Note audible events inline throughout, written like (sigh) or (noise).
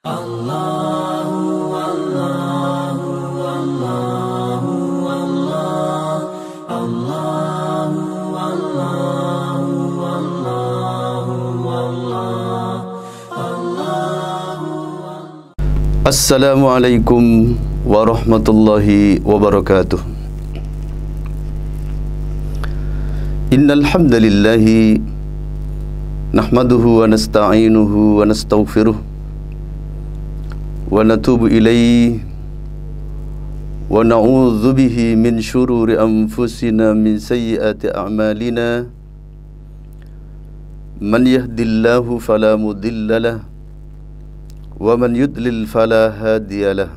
الله والله والله والله الله والله والله والله الله السلام عليكم ورحمة الله وبركاته إن الحمد لله نحمده ونستعينه ونستغفره ونتوب إليه ونعوذ به من شرور أنفسنا من سيئات أعمالنا من يهد الله فلا مضل له ومن يضلل فلا هادي له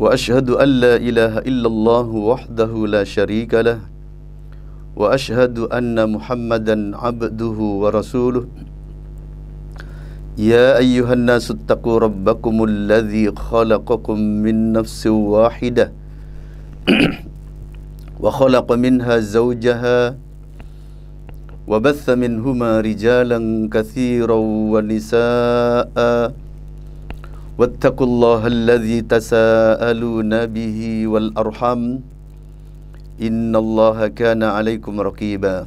وأشهد أن لا إله إلا الله وحده لا شريك له وأشهد أن محمدا عبده ورسوله يا أيها الناس اتقوا ربكم الذي خلقكم من نفس واحدة (clears throat) وخلق منها زوجها وبث منهما رجالا كثيرا ونساء واتقوا الله الذي تساءلون به والأرحم إن الله كان عليكم رقيباً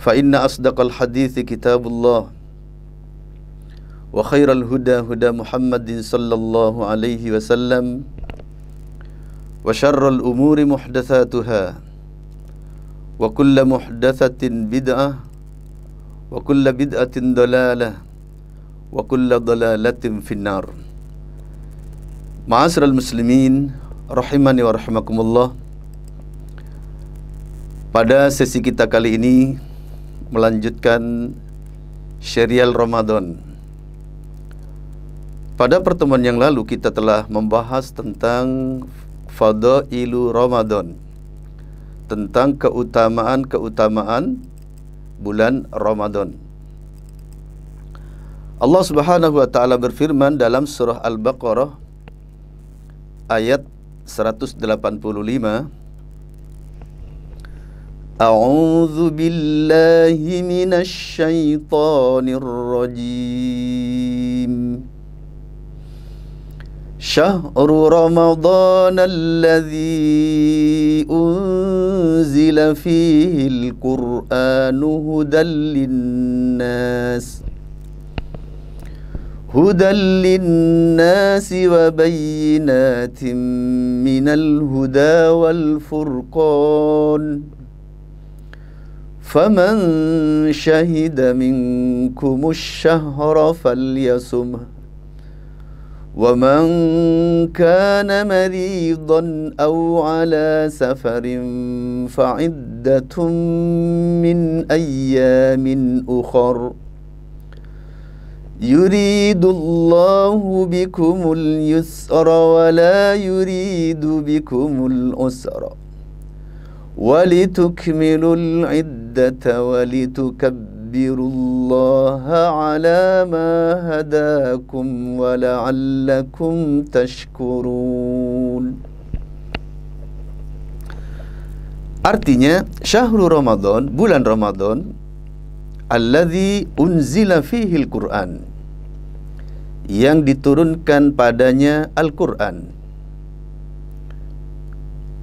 فإن أصدق الحديث كتاب الله وخير الهدى هدى محمد صلى الله عليه وسلم وشر الأمور محدثاتها وكل محدثة بدعة وكل بدعة ضلالة وكل ضلالة في النار معاشر المسلمين رحمني ورحمكم الله Pada sesi kita kali ini melanjutkan serial Ramadan. Pada pertemuan yang lalu kita telah membahas tentang fadailu Ramadan. Tentang keutamaan-keutamaan bulan Ramadan. Allah Subhanahu wa taala berfirman dalam surah Al-Baqarah ayat 185 أعوذ بالله من الشيطان الرجيم شهر رمضان الذي أنزل فيه القرآن هدى للناس هدى للناس وبينات من الهدى والفرقان فمن شهد منكم الشهر فليصمه ومن كان مريضا أو على سفر فعدة من أيام أخر يريد الله بكم اليسر ولا يريد بكم العسر ولتكملوا العدة ولتكبروا الله على ما هداكم ولعلكم تشكرون Artinya syahrul Ramadan, bulan Ramadan alladzi unzila fihil Qur'an yang diturunkan padanya Al-Qur'an.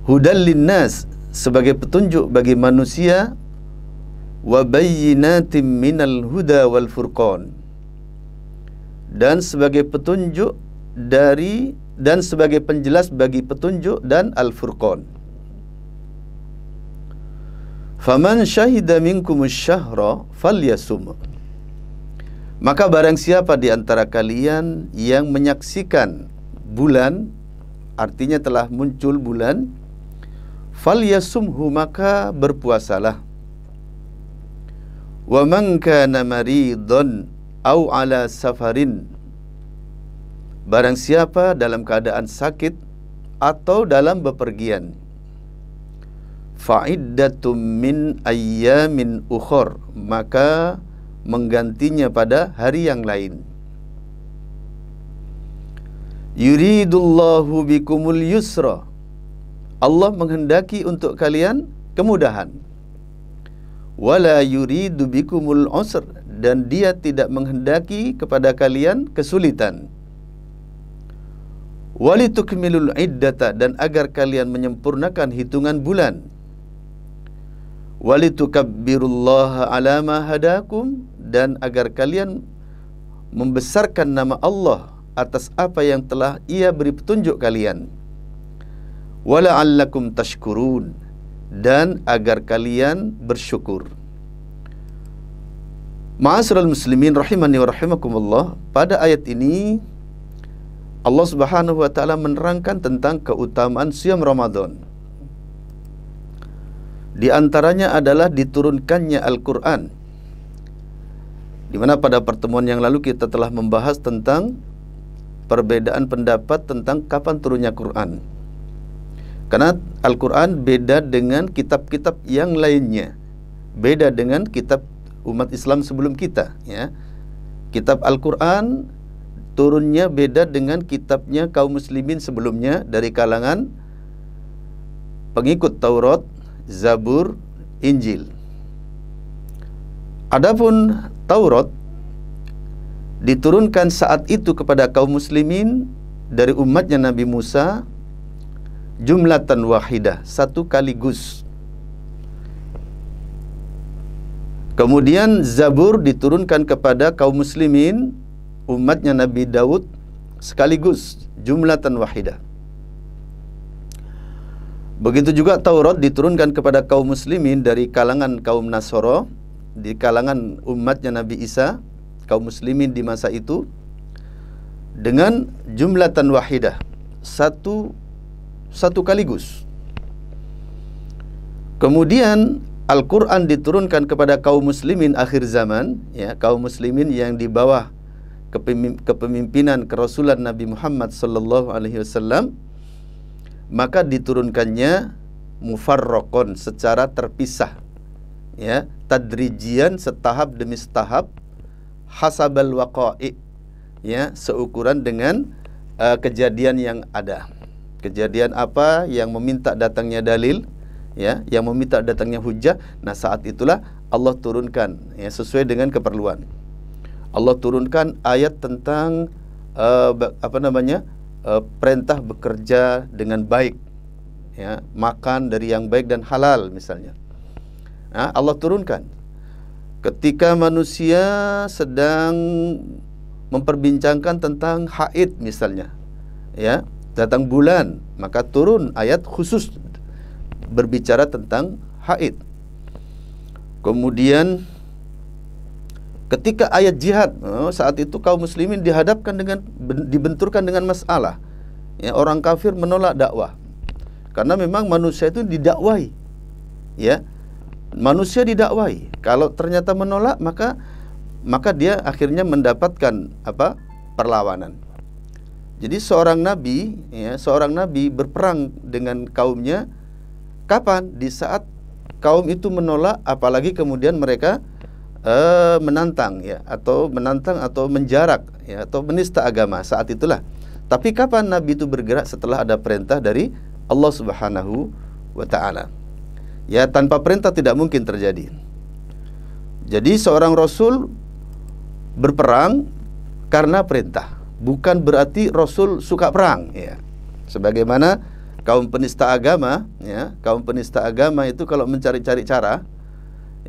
Hudal linnas sebagai petunjuk bagi manusia wa bayyinatin minal huda wal furqan dan sebagai petunjuk dari dan sebagai penjelas bagi petunjuk dan al furqan faman syahida minkum asyhara falyasum maka barang siapa di antara kalian yang menyaksikan bulan artinya telah muncul bulan fal yasumhu maka berpuasalah wa man kana maridun au ala safarin barang siapa dalam keadaan sakit atau dalam bepergian fa iddatum min ayyamin ukhor maka menggantinya pada hari yang lain yuridullahu bikumul yusra Allah menghendaki untuk kalian kemudahan wala yuridu bikumul usr dan dia tidak menghendaki kepada kalian kesulitan walitukmilul iddata dan agar kalian menyempurnakan hitungan bulan walitukabbirullaha ala ma hadakum dan agar kalian membesarkan nama Allah atas apa yang telah ia beri petunjuk kalian. wala'allakum tashkurun dan agar kalian bersyukur. Ma'asyiral muslimin rahimani wa rahimakumullah, pada ayat ini Allah Subhanahu wa taala menerangkan tentang keutamaan siam Ramadan. Di antaranya adalah diturunkannya Al-Qur'an. Di mana pada pertemuan yang lalu kita telah membahas tentang perbedaan pendapat tentang kapan turunnya Quran. Karena Al-Quran beda dengan kitab-kitab yang lainnya Beda dengan kitab umat Islam sebelum kita ya. Kitab Al-Quran turunnya beda dengan kitabnya kaum muslimin sebelumnya Dari kalangan pengikut Taurat, Zabur, Injil Adapun Taurat diturunkan saat itu kepada kaum muslimin dari umatnya Nabi Musa jumlatan wahidah satu kaligus kemudian Zabur diturunkan kepada kaum muslimin umatnya Nabi Daud sekaligus jumlatan wahidah Begitu juga Taurat diturunkan kepada kaum muslimin dari kalangan kaum Nasoro, di kalangan umatnya Nabi Isa, kaum muslimin di masa itu dengan jumlatan wahidah, satu satu kaligus. Kemudian Al-Qur'an diturunkan kepada kaum muslimin akhir zaman, ya, kaum muslimin yang di bawah kepemimpinan kerasulan Nabi Muhammad SAW. maka diturunkannya mufarrokon secara terpisah ya tadrijian setahap demi setahap hasabal waqa'i ya seukuran dengan uh, kejadian yang ada Kejadian apa yang meminta datangnya dalil, ya, yang meminta datangnya hujah. Nah, saat itulah Allah turunkan ya sesuai dengan keperluan. Allah turunkan ayat tentang uh, apa namanya? Uh, perintah bekerja dengan baik. Ya, makan dari yang baik dan halal misalnya. Nah, Allah turunkan ketika manusia sedang memperbincangkan tentang haid misalnya. Ya, datang bulan maka turun ayat khusus berbicara tentang haid kemudian ketika ayat jihad oh, saat itu kaum muslimin dihadapkan dengan dibenturkan dengan masalah ya, orang kafir menolak dakwah karena memang manusia itu didakwai ya manusia didakwai kalau ternyata menolak maka maka dia akhirnya mendapatkan apa perlawanan jadi seorang nabi, ya, seorang nabi berperang dengan kaumnya kapan? Di saat kaum itu menolak, apalagi kemudian mereka uh, menantang, ya, atau menantang atau menjarak, ya, atau menista agama saat itulah. Tapi kapan nabi itu bergerak setelah ada perintah dari Allah Subhanahu wa taala. Ya, tanpa perintah tidak mungkin terjadi. Jadi seorang rasul berperang karena perintah bukan berarti Rasul suka perang ya. Sebagaimana kaum penista agama ya, kaum penista agama itu kalau mencari-cari cara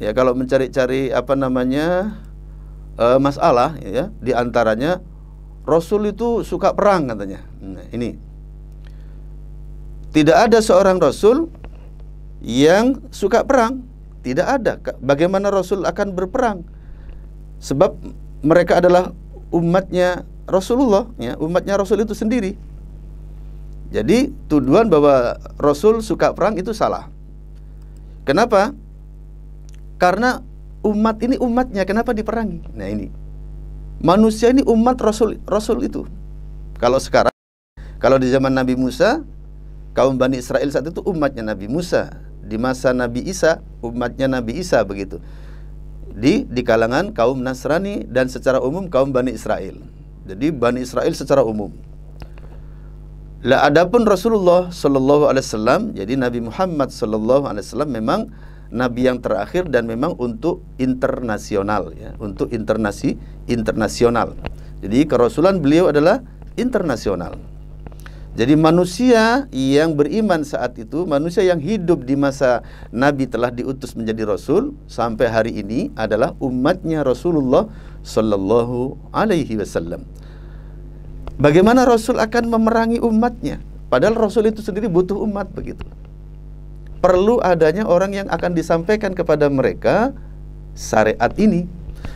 ya kalau mencari-cari apa namanya e, masalah ya di antaranya Rasul itu suka perang katanya. Nah, ini tidak ada seorang rasul yang suka perang, tidak ada. Bagaimana rasul akan berperang? Sebab mereka adalah umatnya Rasulullah, ya, umatnya Rasul itu sendiri. Jadi tuduhan bahwa Rasul suka perang itu salah. Kenapa? Karena umat ini umatnya, kenapa diperangi? Nah ini, manusia ini umat Rasul Rasul itu. Kalau sekarang, kalau di zaman Nabi Musa, kaum Bani Israel saat itu umatnya Nabi Musa. Di masa Nabi Isa, umatnya Nabi Isa begitu. Di, di kalangan kaum Nasrani dan secara umum kaum Bani Israel. Jadi Bani Israel secara umum. Lah adapun Rasulullah sallallahu alaihi wasallam, jadi Nabi Muhammad sallallahu alaihi wasallam memang nabi yang terakhir dan memang untuk internasional ya, untuk internasi internasional. Jadi kerasulan beliau adalah internasional. Jadi manusia yang beriman saat itu, manusia yang hidup di masa Nabi telah diutus menjadi Rasul sampai hari ini adalah umatnya Rasulullah Sallallahu Alaihi Wasallam. Bagaimana Rasul akan memerangi umatnya? Padahal Rasul itu sendiri butuh umat begitu. Perlu adanya orang yang akan disampaikan kepada mereka syariat ini.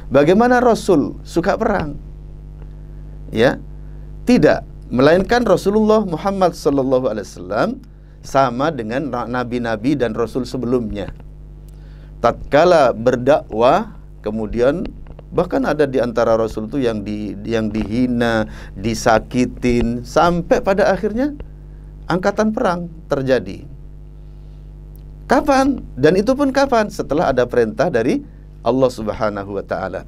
Bagaimana Rasul suka perang? Ya, tidak Melainkan Rasulullah Muhammad SAW sama dengan nabi-nabi dan rasul sebelumnya. Tatkala berdakwah kemudian bahkan ada di antara rasul itu yang di yang dihina, disakitin sampai pada akhirnya angkatan perang terjadi. Kapan? Dan itu pun kapan? Setelah ada perintah dari Allah Subhanahu wa taala.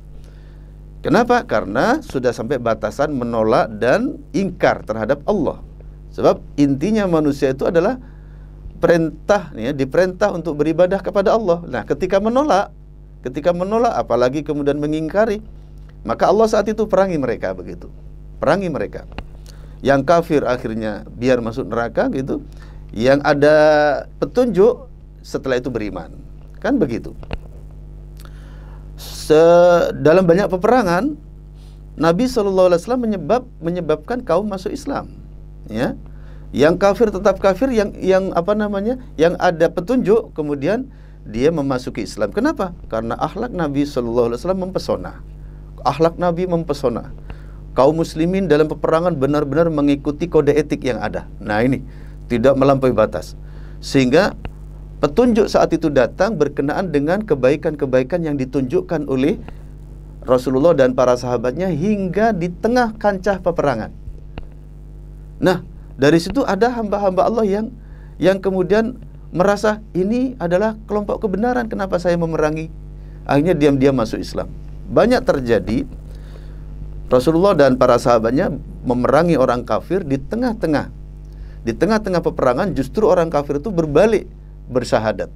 Kenapa? Karena sudah sampai batasan menolak dan ingkar terhadap Allah. Sebab intinya manusia itu adalah perintah ya, diperintah untuk beribadah kepada Allah. Nah, ketika menolak, ketika menolak apalagi kemudian mengingkari, maka Allah saat itu perangi mereka begitu. Perangi mereka. Yang kafir akhirnya biar masuk neraka gitu. Yang ada petunjuk setelah itu beriman. Kan begitu. Se dalam banyak peperangan Nabi SAW menyebab menyebabkan kaum masuk Islam, ya. Yang kafir tetap kafir, yang yang apa namanya, yang ada petunjuk kemudian dia memasuki Islam. Kenapa? Karena akhlak Nabi SAW mempesona. Akhlak Nabi mempesona. Kaum muslimin dalam peperangan benar-benar mengikuti kode etik yang ada. Nah ini tidak melampaui batas. Sehingga petunjuk saat itu datang berkenaan dengan kebaikan-kebaikan yang ditunjukkan oleh Rasulullah dan para sahabatnya hingga di tengah kancah peperangan. Nah, dari situ ada hamba-hamba Allah yang yang kemudian merasa ini adalah kelompok kebenaran kenapa saya memerangi akhirnya diam-diam masuk Islam banyak terjadi Rasulullah dan para sahabatnya memerangi orang kafir di tengah-tengah di tengah-tengah peperangan justru orang kafir itu berbalik bersyahadat.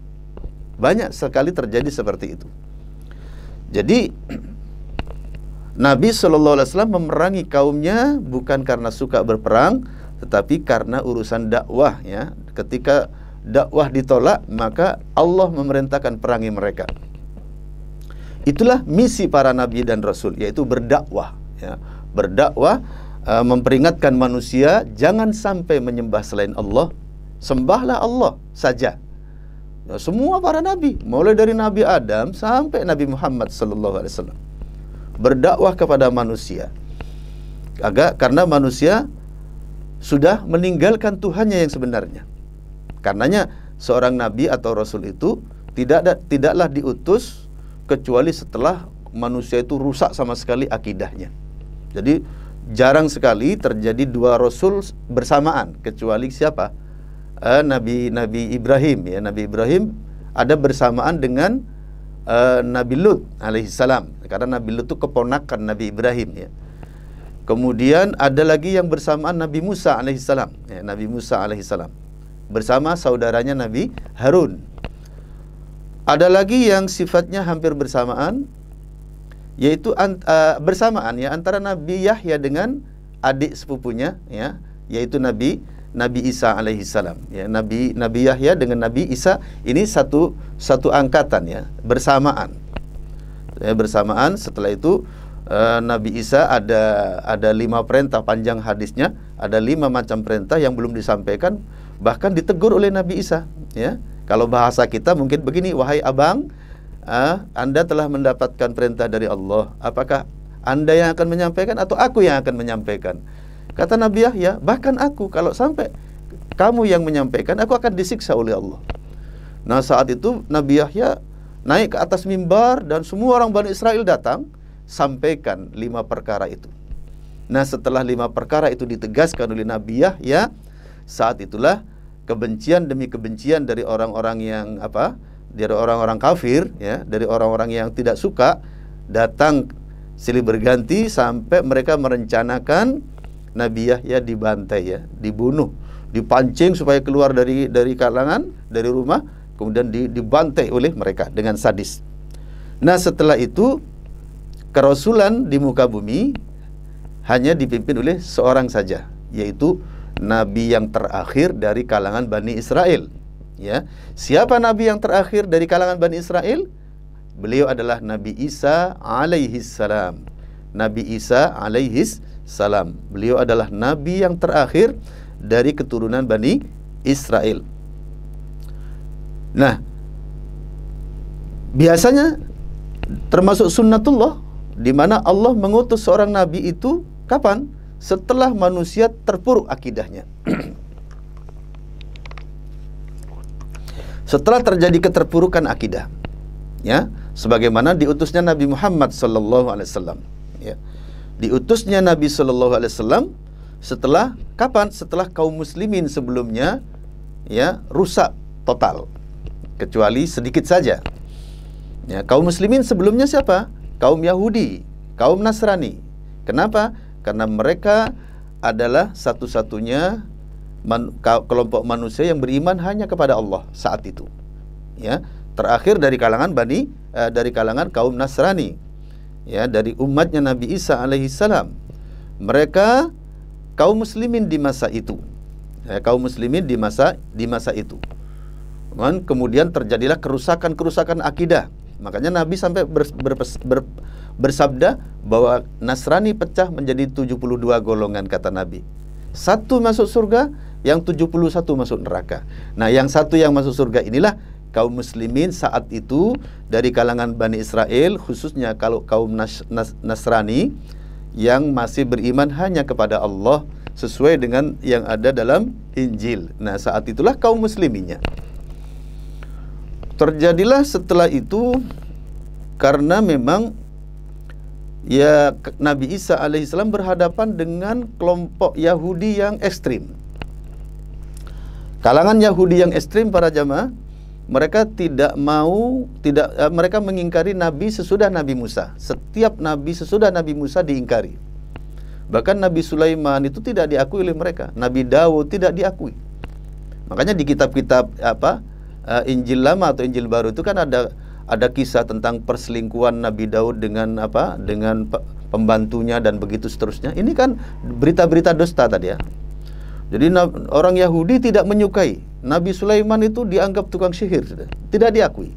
Banyak sekali terjadi seperti itu. Jadi Nabi Shallallahu Alaihi Wasallam memerangi kaumnya bukan karena suka berperang, tetapi karena urusan dakwah ya. Ketika dakwah ditolak, maka Allah memerintahkan perangi mereka. Itulah misi para nabi dan rasul, yaitu berdakwah. Ya. Berdakwah e, memperingatkan manusia jangan sampai menyembah selain Allah, sembahlah Allah saja. Ya, semua para nabi, mulai dari Nabi Adam sampai Nabi Muhammad sallallahu alaihi wasallam berdakwah kepada manusia. Agak karena manusia sudah meninggalkan Tuhannya yang sebenarnya. Karenanya seorang nabi atau rasul itu tidak tidaklah diutus kecuali setelah manusia itu rusak sama sekali akidahnya. Jadi jarang sekali terjadi dua rasul bersamaan kecuali siapa? uh, Nabi Nabi Ibrahim ya Nabi Ibrahim ada bersamaan dengan uh, Nabi Lut alaihissalam karena Nabi Lut itu keponakan Nabi Ibrahim ya kemudian ada lagi yang bersamaan Nabi Musa alaihissalam ya, Nabi Musa alaihissalam bersama saudaranya Nabi Harun ada lagi yang sifatnya hampir bersamaan yaitu uh, bersamaan ya antara Nabi Yahya dengan adik sepupunya ya yaitu Nabi Nabi Isa alaihi salam. Ya, Nabi Nabi Yahya dengan Nabi Isa ini satu satu angkatan ya, bersamaan. Ya, bersamaan setelah itu uh, Nabi Isa ada ada lima perintah panjang hadisnya, ada lima macam perintah yang belum disampaikan bahkan ditegur oleh Nabi Isa ya. Kalau bahasa kita mungkin begini, wahai abang, uh, Anda telah mendapatkan perintah dari Allah, apakah Anda yang akan menyampaikan atau aku yang akan menyampaikan? Kata Nabi Yahya, bahkan aku kalau sampai kamu yang menyampaikan, aku akan disiksa oleh Allah. Nah saat itu Nabi Yahya naik ke atas mimbar dan semua orang Bani Israel datang, sampaikan lima perkara itu. Nah setelah lima perkara itu ditegaskan oleh Nabi Yahya, saat itulah kebencian demi kebencian dari orang-orang yang apa? dari orang-orang kafir ya, dari orang-orang yang tidak suka datang silih berganti sampai mereka merencanakan Nabi Yahya dibantai ya, dibunuh, dipancing supaya keluar dari dari kalangan, dari rumah, kemudian dibantai oleh mereka dengan sadis. Nah, setelah itu kerasulan di muka bumi hanya dipimpin oleh seorang saja, yaitu nabi yang terakhir dari kalangan Bani Israel. Ya, siapa nabi yang terakhir dari kalangan Bani Israel? Beliau adalah Nabi Isa alaihis salam. Nabi Isa alaihis salam. Beliau adalah nabi yang terakhir dari keturunan Bani Israel. Nah, biasanya termasuk sunnatullah di mana Allah mengutus seorang nabi itu kapan? Setelah manusia terpuruk akidahnya. (clears throat) Setelah terjadi keterpurukan akidah. Ya, sebagaimana diutusnya Nabi Muhammad sallallahu alaihi wasallam, ya diutusnya Nabi Shallallahu Alaihi Wasallam setelah kapan? Setelah kaum muslimin sebelumnya ya rusak total kecuali sedikit saja. Ya, kaum muslimin sebelumnya siapa? Kaum Yahudi, kaum Nasrani. Kenapa? Karena mereka adalah satu-satunya man, kelompok manusia yang beriman hanya kepada Allah saat itu. Ya, terakhir dari kalangan Bani eh, dari kalangan kaum Nasrani ya dari umatnya Nabi Isa alaihi salam. Mereka kaum muslimin di masa itu. Ya, kaum muslimin di masa di masa itu. Dan kemudian terjadilah kerusakan-kerusakan akidah. Makanya Nabi sampai ber, ber, ber, bersabda bahwa Nasrani pecah menjadi 72 golongan kata Nabi. Satu masuk surga, yang 71 masuk neraka. Nah, yang satu yang masuk surga inilah kaum muslimin saat itu dari kalangan Bani Israel khususnya kalau kaum Nas Nas Nasrani yang masih beriman hanya kepada Allah sesuai dengan yang ada dalam Injil. Nah, saat itulah kaum musliminnya Terjadilah setelah itu karena memang ya Nabi Isa alaihissalam berhadapan dengan kelompok Yahudi yang ekstrim. Kalangan Yahudi yang ekstrim para jamaah mereka tidak mau tidak uh, mereka mengingkari nabi sesudah Nabi Musa. Setiap nabi sesudah Nabi Musa diingkari. Bahkan Nabi Sulaiman itu tidak diakui oleh mereka. Nabi Dawud tidak diakui. Makanya di kitab-kitab apa uh, Injil lama atau Injil baru itu kan ada ada kisah tentang perselingkuhan Nabi Daud dengan apa dengan pembantunya dan begitu seterusnya. Ini kan berita-berita dusta tadi ya. Jadi orang Yahudi tidak menyukai Nabi Sulaiman itu dianggap tukang sihir, tidak diakui.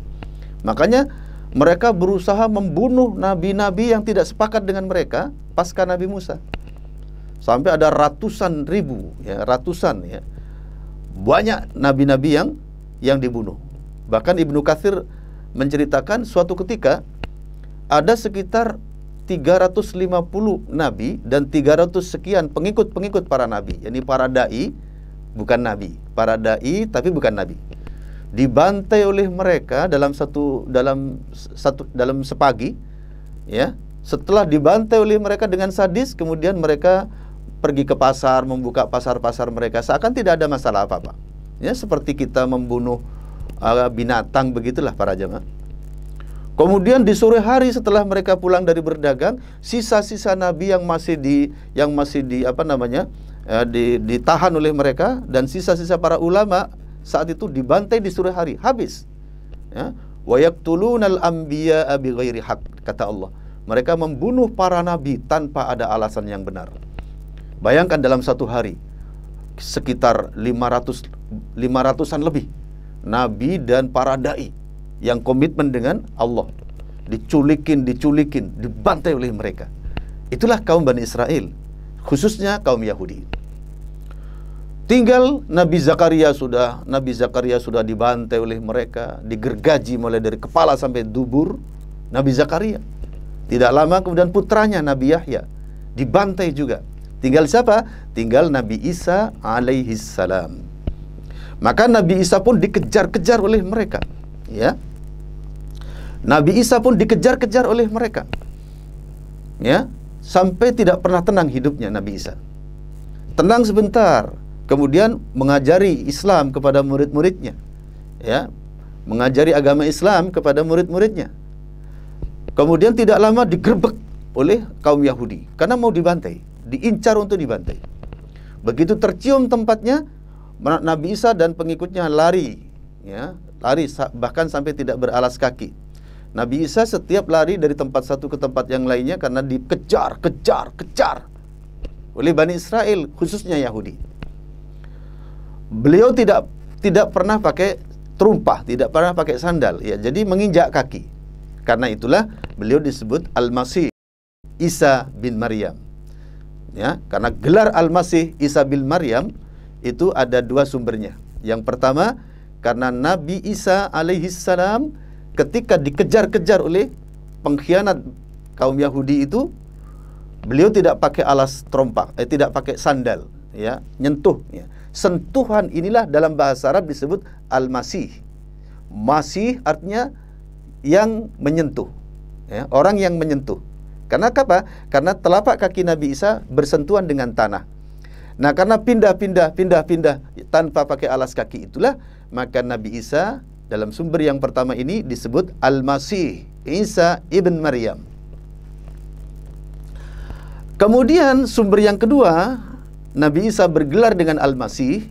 Makanya mereka berusaha membunuh nabi-nabi yang tidak sepakat dengan mereka pasca Nabi Musa. Sampai ada ratusan ribu, ya, ratusan ya. Banyak nabi-nabi yang yang dibunuh. Bahkan Ibnu Katsir menceritakan suatu ketika ada sekitar 350 nabi dan 300 sekian pengikut-pengikut para nabi, yakni para dai bukan nabi. Para dai tapi bukan nabi. Dibantai oleh mereka dalam satu dalam satu dalam sepagi ya. Setelah dibantai oleh mereka dengan sadis kemudian mereka pergi ke pasar, membuka pasar-pasar mereka seakan tidak ada masalah apa-apa. Ya seperti kita membunuh uh, binatang begitulah para jemaah. Kemudian di sore hari setelah mereka pulang dari berdagang, sisa-sisa nabi yang masih di yang masih di apa namanya? ya, di, ditahan oleh mereka dan sisa-sisa para ulama saat itu dibantai di sore hari habis ya wa al anbiya bi haq kata Allah mereka membunuh para nabi tanpa ada alasan yang benar bayangkan dalam satu hari sekitar 500 500-an lebih nabi dan para dai yang komitmen dengan Allah diculikin diculikin dibantai oleh mereka itulah kaum Bani Israel khususnya kaum Yahudi Tinggal Nabi Zakaria sudah, Nabi Zakaria sudah dibantai oleh mereka, digergaji mulai dari kepala sampai dubur Nabi Zakaria. Tidak lama kemudian putranya Nabi Yahya dibantai juga. Tinggal siapa? Tinggal Nabi Isa alaihi salam. Maka Nabi Isa pun dikejar-kejar oleh mereka, ya. Nabi Isa pun dikejar-kejar oleh mereka. Ya, sampai tidak pernah tenang hidupnya Nabi Isa. Tenang sebentar, kemudian mengajari Islam kepada murid-muridnya ya mengajari agama Islam kepada murid-muridnya kemudian tidak lama digerebek oleh kaum Yahudi karena mau dibantai diincar untuk dibantai begitu tercium tempatnya Nabi Isa dan pengikutnya lari ya lari bahkan sampai tidak beralas kaki Nabi Isa setiap lari dari tempat satu ke tempat yang lainnya karena dikejar, kejar, kejar oleh Bani Israel, khususnya Yahudi. Beliau tidak tidak pernah pakai terumpah, tidak pernah pakai sandal. Ya, jadi menginjak kaki. Karena itulah beliau disebut Al-Masih Isa bin Maryam. Ya, karena gelar Al-Masih Isa bin Maryam itu ada dua sumbernya. Yang pertama, karena Nabi Isa alaihi salam ketika dikejar-kejar oleh pengkhianat kaum Yahudi itu, beliau tidak pakai alas terompak, eh tidak pakai sandal, ya, nyentuh ya Sentuhan inilah dalam bahasa Arab disebut al-masih. Masih artinya yang menyentuh. Ya, orang yang menyentuh. Karena apa? Karena telapak kaki Nabi Isa bersentuhan dengan tanah. Nah, karena pindah-pindah, pindah-pindah tanpa pakai alas kaki itulah maka Nabi Isa dalam sumber yang pertama ini disebut Al-Masih Isa ibn Maryam. Kemudian sumber yang kedua Nabi Isa bergelar dengan Al-Masih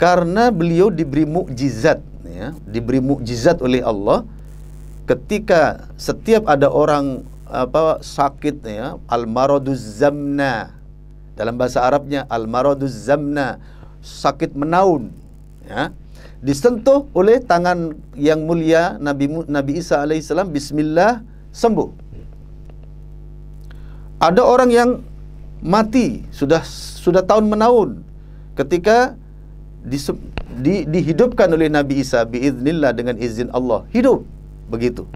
karena beliau diberi mukjizat ya, diberi mukjizat oleh Allah ketika setiap ada orang apa sakit ya, al-maraduz zamna. Dalam bahasa Arabnya al-maraduz zamna, sakit menaun ya. Disentuh oleh tangan yang mulia Nabi Nabi Isa alaihissalam bismillah sembuh. Ada orang yang mati sudah sudah tahun menaun ketika di, di, dihidupkan oleh Nabi Isa biiznillah dengan izin Allah hidup begitu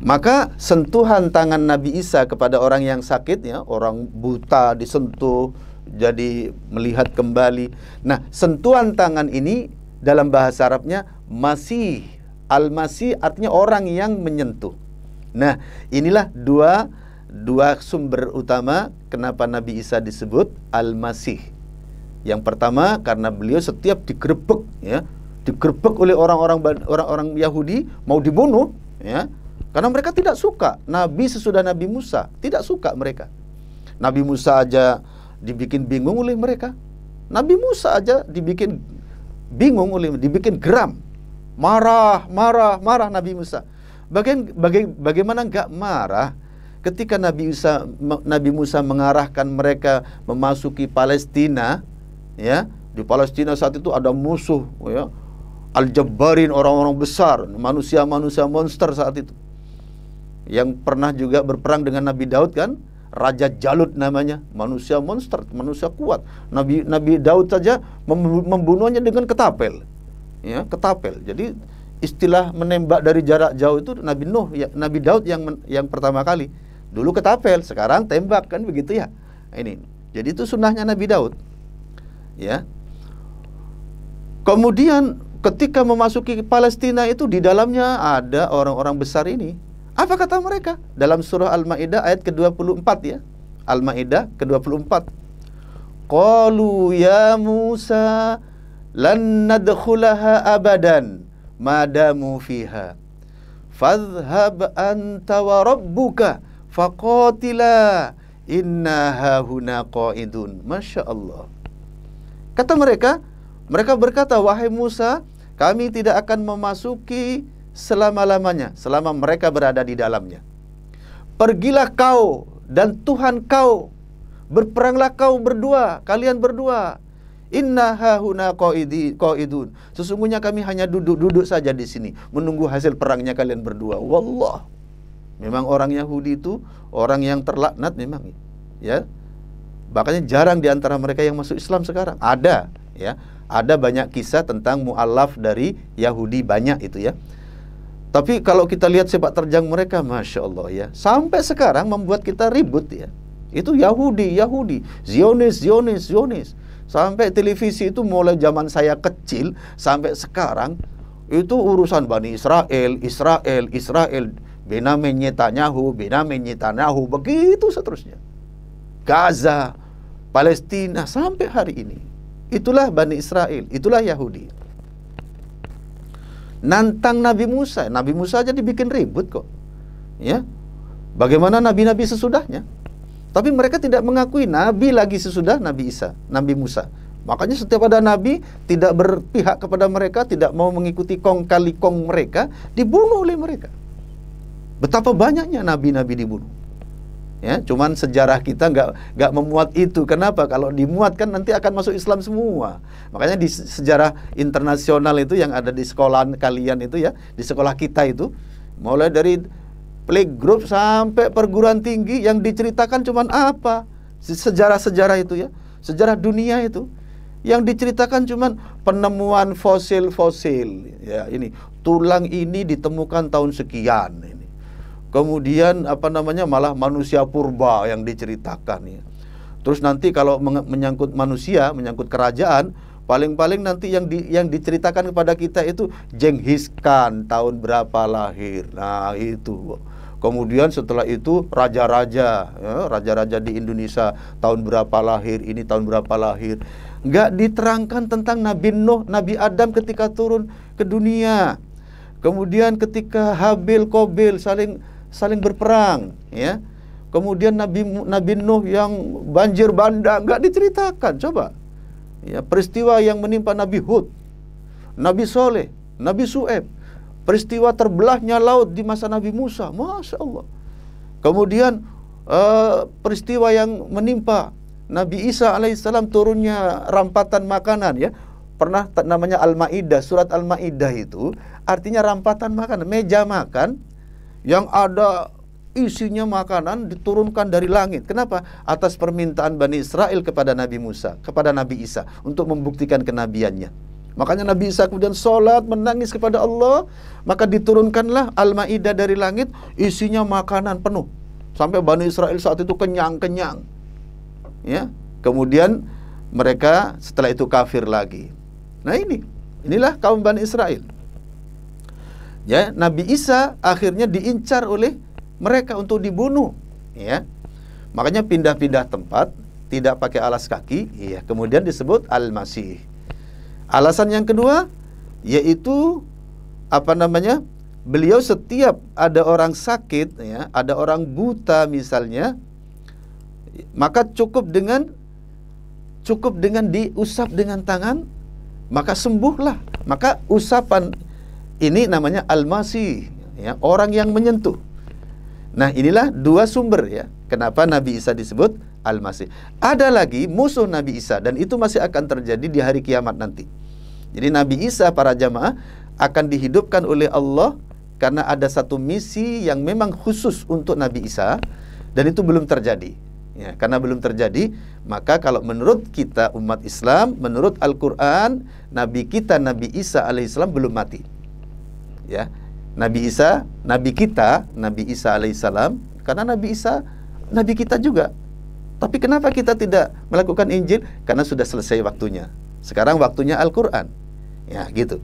maka sentuhan tangan Nabi Isa kepada orang yang sakit ya orang buta disentuh jadi melihat kembali nah sentuhan tangan ini dalam bahasa Arabnya masih al-masih artinya orang yang menyentuh nah inilah dua dua sumber utama kenapa Nabi Isa disebut Al-Masih. Yang pertama karena beliau setiap digerebek ya, digerebek oleh orang-orang orang-orang Yahudi mau dibunuh ya. Karena mereka tidak suka nabi sesudah Nabi Musa, tidak suka mereka. Nabi Musa aja dibikin bingung oleh mereka. Nabi Musa aja dibikin bingung oleh dibikin geram. Marah, marah, marah Nabi Musa. bagaimana enggak marah ketika Nabi Musa Nabi Musa mengarahkan mereka memasuki Palestina ya di Palestina saat itu ada musuh ya Al-Jabbarin orang-orang besar manusia-manusia monster saat itu yang pernah juga berperang dengan Nabi Daud kan Raja Jalut namanya, manusia monster, manusia kuat. Nabi Nabi Daud saja membunuhnya dengan ketapel. Ya, ketapel. Jadi istilah menembak dari jarak jauh itu Nabi Nuh, ya, Nabi Daud yang yang pertama kali Dulu ketapel, sekarang tembak kan begitu ya. Ini. Jadi itu sunnahnya Nabi Daud. Ya. Kemudian ketika memasuki Palestina itu di dalamnya ada orang-orang besar ini. Apa kata mereka? Dalam surah Al-Maidah ayat ke-24 ya. Al-Maidah ke-24. Qalu ya Musa lan nadkhulaha abadan madamu fiha fadhhab anta wa rabbuka Fakotila inna hahuna qaidun. Masya Allah. Kata mereka, mereka berkata, wahai Musa, kami tidak akan memasuki selama-lamanya, selama mereka berada di dalamnya. Pergilah kau dan Tuhan kau, berperanglah kau berdua, kalian berdua. Inna hahuna qaidun. Sesungguhnya kami hanya duduk-duduk saja di sini, menunggu hasil perangnya kalian berdua. Wallah. Memang orang Yahudi itu orang yang terlaknat memang ya. Makanya jarang di antara mereka yang masuk Islam sekarang. Ada ya. Ada banyak kisah tentang mualaf dari Yahudi banyak itu ya. Tapi kalau kita lihat sepak terjang mereka, masya Allah ya, sampai sekarang membuat kita ribut ya. Itu Yahudi, Yahudi, Zionis, Zionis, Zionis. Sampai televisi itu mulai zaman saya kecil sampai sekarang itu urusan Bani Israel, Israel, Israel. Bina Netanyahu, Benyamin Netanyahu, begitu seterusnya. Gaza, Palestina sampai hari ini. Itulah Bani Israel, itulah Yahudi. Nantang Nabi Musa, Nabi Musa aja dibikin ribut kok. Ya. Bagaimana nabi-nabi sesudahnya? Tapi mereka tidak mengakui nabi lagi sesudah Nabi Isa, Nabi Musa. Makanya setiap ada nabi tidak berpihak kepada mereka, tidak mau mengikuti kong kali kong mereka, dibunuh oleh mereka. Betapa banyaknya nabi-nabi dibunuh. Ya, cuman sejarah kita nggak nggak memuat itu. Kenapa? Kalau dimuat kan nanti akan masuk Islam semua. Makanya di sejarah internasional itu yang ada di sekolah kalian itu ya, di sekolah kita itu, mulai dari playgroup sampai perguruan tinggi yang diceritakan cuman apa? Sejarah-sejarah itu ya, sejarah dunia itu yang diceritakan cuman penemuan fosil-fosil ya ini tulang ini ditemukan tahun sekian kemudian apa namanya malah manusia purba yang diceritakan ya. Terus nanti kalau menyangkut manusia, menyangkut kerajaan, paling-paling nanti yang di, yang diceritakan kepada kita itu Jenghis Khan tahun berapa lahir. Nah, itu. Kemudian setelah itu raja-raja, raja ya, raja-raja di Indonesia tahun berapa lahir, ini tahun berapa lahir. Nggak diterangkan tentang Nabi Nuh, Nabi Adam ketika turun ke dunia. Kemudian ketika Habil, Kobil saling saling berperang ya kemudian Nabi Nabi Nuh yang banjir bandang nggak diceritakan coba ya peristiwa yang menimpa Nabi Hud Nabi Soleh Nabi Su'eb peristiwa terbelahnya laut di masa Nabi Musa masya Allah kemudian uh, peristiwa yang menimpa Nabi Isa alaihissalam turunnya rampatan makanan ya pernah namanya Al-Maidah, surat Al-Maidah itu artinya rampatan makan, meja makan yang ada isinya makanan diturunkan dari langit. Kenapa? Atas permintaan Bani Israel kepada Nabi Musa, kepada Nabi Isa untuk membuktikan kenabiannya. Makanya Nabi Isa kemudian sholat menangis kepada Allah, maka diturunkanlah Al-Maidah dari langit, isinya makanan penuh. Sampai Bani Israel saat itu kenyang-kenyang. Ya. Kemudian mereka setelah itu kafir lagi. Nah ini, inilah kaum Bani Israel ya Nabi Isa akhirnya diincar oleh mereka untuk dibunuh ya makanya pindah-pindah tempat tidak pakai alas kaki ya kemudian disebut al-masih alasan yang kedua yaitu apa namanya beliau setiap ada orang sakit ya ada orang buta misalnya maka cukup dengan cukup dengan diusap dengan tangan maka sembuhlah maka usapan ini namanya almasi, ya, orang yang menyentuh. Nah, inilah dua sumber ya. Kenapa Nabi Isa disebut almasi? Ada lagi musuh Nabi Isa dan itu masih akan terjadi di hari kiamat nanti. Jadi Nabi Isa para jamaah akan dihidupkan oleh Allah karena ada satu misi yang memang khusus untuk Nabi Isa dan itu belum terjadi. Ya, karena belum terjadi, maka kalau menurut kita umat Islam, menurut Al-Qur'an, nabi kita Nabi Isa alaihissalam belum mati ya Nabi Isa Nabi kita Nabi Isa alaihissalam karena Nabi Isa Nabi kita juga tapi kenapa kita tidak melakukan Injil karena sudah selesai waktunya sekarang waktunya Al-Quran ya gitu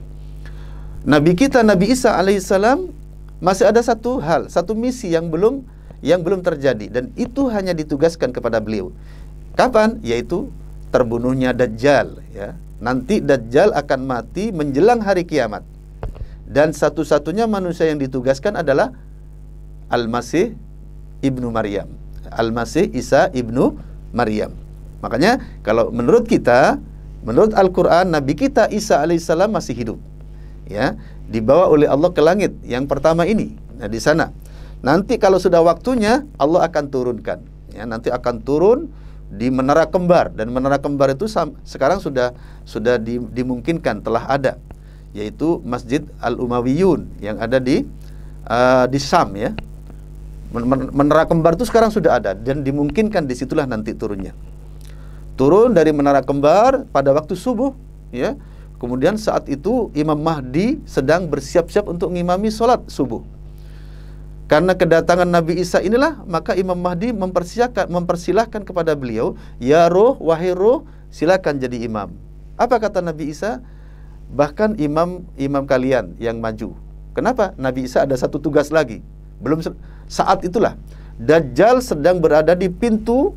Nabi kita Nabi Isa alaihissalam masih ada satu hal satu misi yang belum yang belum terjadi dan itu hanya ditugaskan kepada beliau kapan yaitu terbunuhnya Dajjal ya nanti Dajjal akan mati menjelang hari kiamat dan satu-satunya manusia yang ditugaskan adalah Al-Masih Ibnu Maryam. Al-Masih Isa Ibnu Maryam. Makanya kalau menurut kita, menurut Al-Qur'an nabi kita Isa alaihissalam masih hidup. Ya, dibawa oleh Allah ke langit yang pertama ini. Nah, di sana. Nanti kalau sudah waktunya Allah akan turunkan. Ya, nanti akan turun di menara kembar dan menara kembar itu sekarang sudah sudah dimungkinkan telah ada yaitu Masjid Al Umawiyun yang ada di uh, di Sam ya. menara kembar itu sekarang sudah ada dan dimungkinkan disitulah nanti turunnya. Turun dari menara kembar pada waktu subuh ya. Kemudian saat itu Imam Mahdi sedang bersiap-siap untuk mengimami sholat subuh. Karena kedatangan Nabi Isa inilah maka Imam Mahdi mempersilahkan, mempersilahkan kepada beliau, ya roh, wahai roh, silakan jadi imam. Apa kata Nabi Isa? bahkan imam imam kalian yang maju. Kenapa? Nabi Isa ada satu tugas lagi. Belum saat itulah Dajjal sedang berada di pintu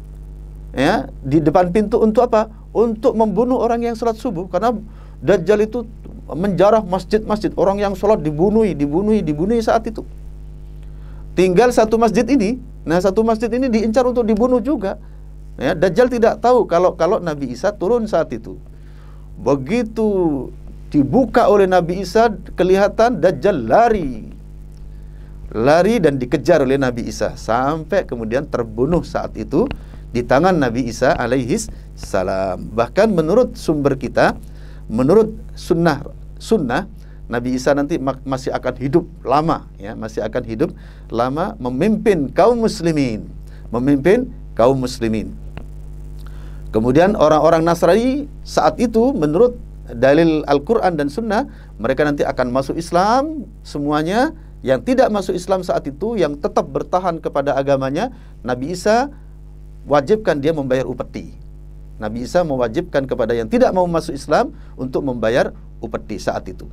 ya, di depan pintu untuk apa? Untuk membunuh orang yang sholat subuh karena Dajjal itu menjarah masjid-masjid orang yang sholat dibunuhi, dibunuhi, dibunuhi saat itu. Tinggal satu masjid ini, nah satu masjid ini diincar untuk dibunuh juga. Ya, Dajjal tidak tahu kalau kalau Nabi Isa turun saat itu. Begitu dibuka oleh Nabi Isa kelihatan Dajjal lari lari dan dikejar oleh Nabi Isa sampai kemudian terbunuh saat itu di tangan Nabi Isa alaihis salam bahkan menurut sumber kita menurut sunnah sunnah Nabi Isa nanti masih akan hidup lama ya masih akan hidup lama memimpin kaum muslimin memimpin kaum muslimin kemudian orang-orang Nasrani saat itu menurut dalil Al-Quran dan Sunnah, mereka nanti akan masuk Islam semuanya. Yang tidak masuk Islam saat itu, yang tetap bertahan kepada agamanya, Nabi Isa wajibkan dia membayar upeti. Nabi Isa mewajibkan kepada yang tidak mau masuk Islam untuk membayar upeti saat itu.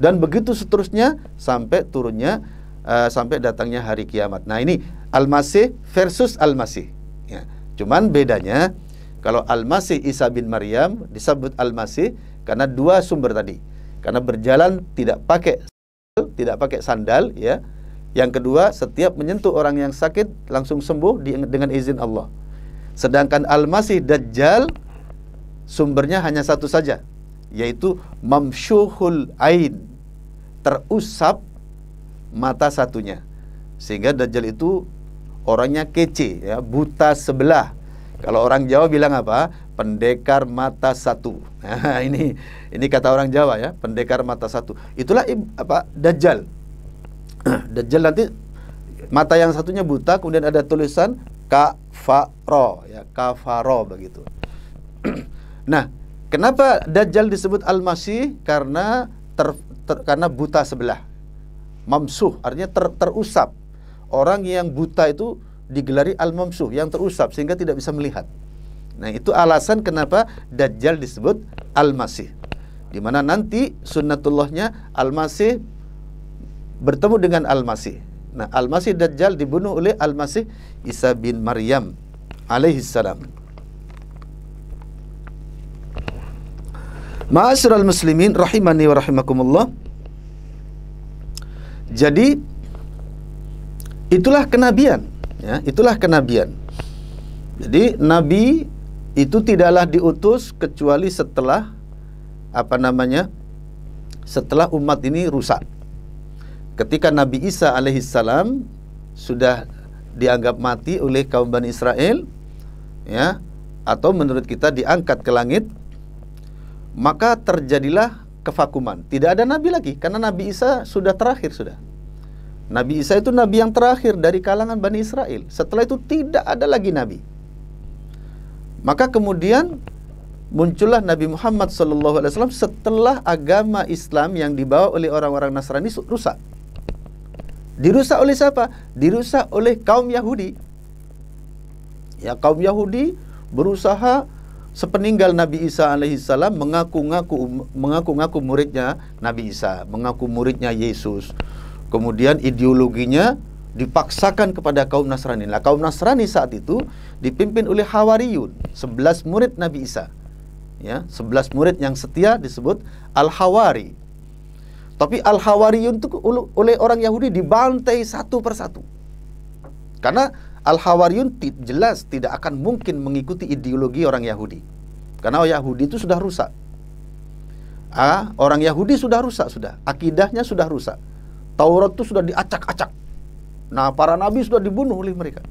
Dan begitu seterusnya sampai turunnya uh, sampai datangnya hari kiamat. Nah ini Al-Masih versus Al-Masih. Ya. Cuman bedanya kalau Al-Masih Isa bin Maryam disebut Al-Masih karena dua sumber tadi. Karena berjalan tidak pakai tidak pakai sandal ya. Yang kedua, setiap menyentuh orang yang sakit langsung sembuh dengan izin Allah. Sedangkan almasih Dajjal sumbernya hanya satu saja, yaitu mamsyuhul ain. Terusap mata satunya. Sehingga Dajjal itu orangnya kece ya, buta sebelah. Kalau orang Jawa bilang apa? pendekar mata satu. (laughs) Nah, ini ini kata orang Jawa ya, pendekar mata satu. Itulah apa dajjal. (clears throat) dajjal nanti mata yang satunya buta kemudian ada tulisan kafaro ya, kafaro begitu. (clears throat) nah, kenapa dajjal disebut al-masih? Karena ter, ter, karena buta sebelah. Mamsuh artinya ter, terusap. Orang yang buta itu digelari al-mamsuh yang terusap sehingga tidak bisa melihat. Nah, itu alasan kenapa Dajjal disebut Al-Masih. Di mana nanti sunnatullahnya Al-Masih bertemu dengan Al-Masih. Nah, Al-Masih Dajjal dibunuh oleh Al-Masih Isa bin Maryam alaihi salam. Ma'asyiral muslimin rahimani wa rahimakumullah. Jadi itulah kenabian, ya, itulah kenabian. Jadi nabi itu tidaklah diutus kecuali setelah apa namanya? setelah umat ini rusak. Ketika Nabi Isa alaihissalam sudah dianggap mati oleh kaum Bani Israel ya atau menurut kita diangkat ke langit maka terjadilah kevakuman. Tidak ada nabi lagi karena Nabi Isa sudah terakhir sudah. Nabi Isa itu nabi yang terakhir dari kalangan Bani Israel. Setelah itu tidak ada lagi nabi. Maka kemudian muncullah Nabi Muhammad SAW setelah agama Islam yang dibawa oleh orang-orang Nasrani rusak. Dirusak oleh siapa? Dirusak oleh kaum Yahudi. Ya kaum Yahudi berusaha sepeninggal Nabi Isa alaihissalam mengaku-ngaku um, mengaku-ngaku muridnya Nabi Isa, mengaku muridnya Yesus. Kemudian ideologinya dipaksakan kepada kaum Nasrani. Nah, kaum Nasrani saat itu dipimpin oleh Hawariyun, 11 murid Nabi Isa. Ya, 11 murid yang setia disebut Al-Hawari. Tapi Al-Hawariyun itu oleh orang Yahudi dibantai satu persatu. Karena Al-Hawariyun jelas tidak akan mungkin mengikuti ideologi orang Yahudi. Karena orang Yahudi itu sudah rusak. Ah, orang Yahudi sudah rusak sudah, akidahnya sudah rusak. Taurat itu sudah diacak-acak Nah, para nabi sudah dibunuh oleh mereka.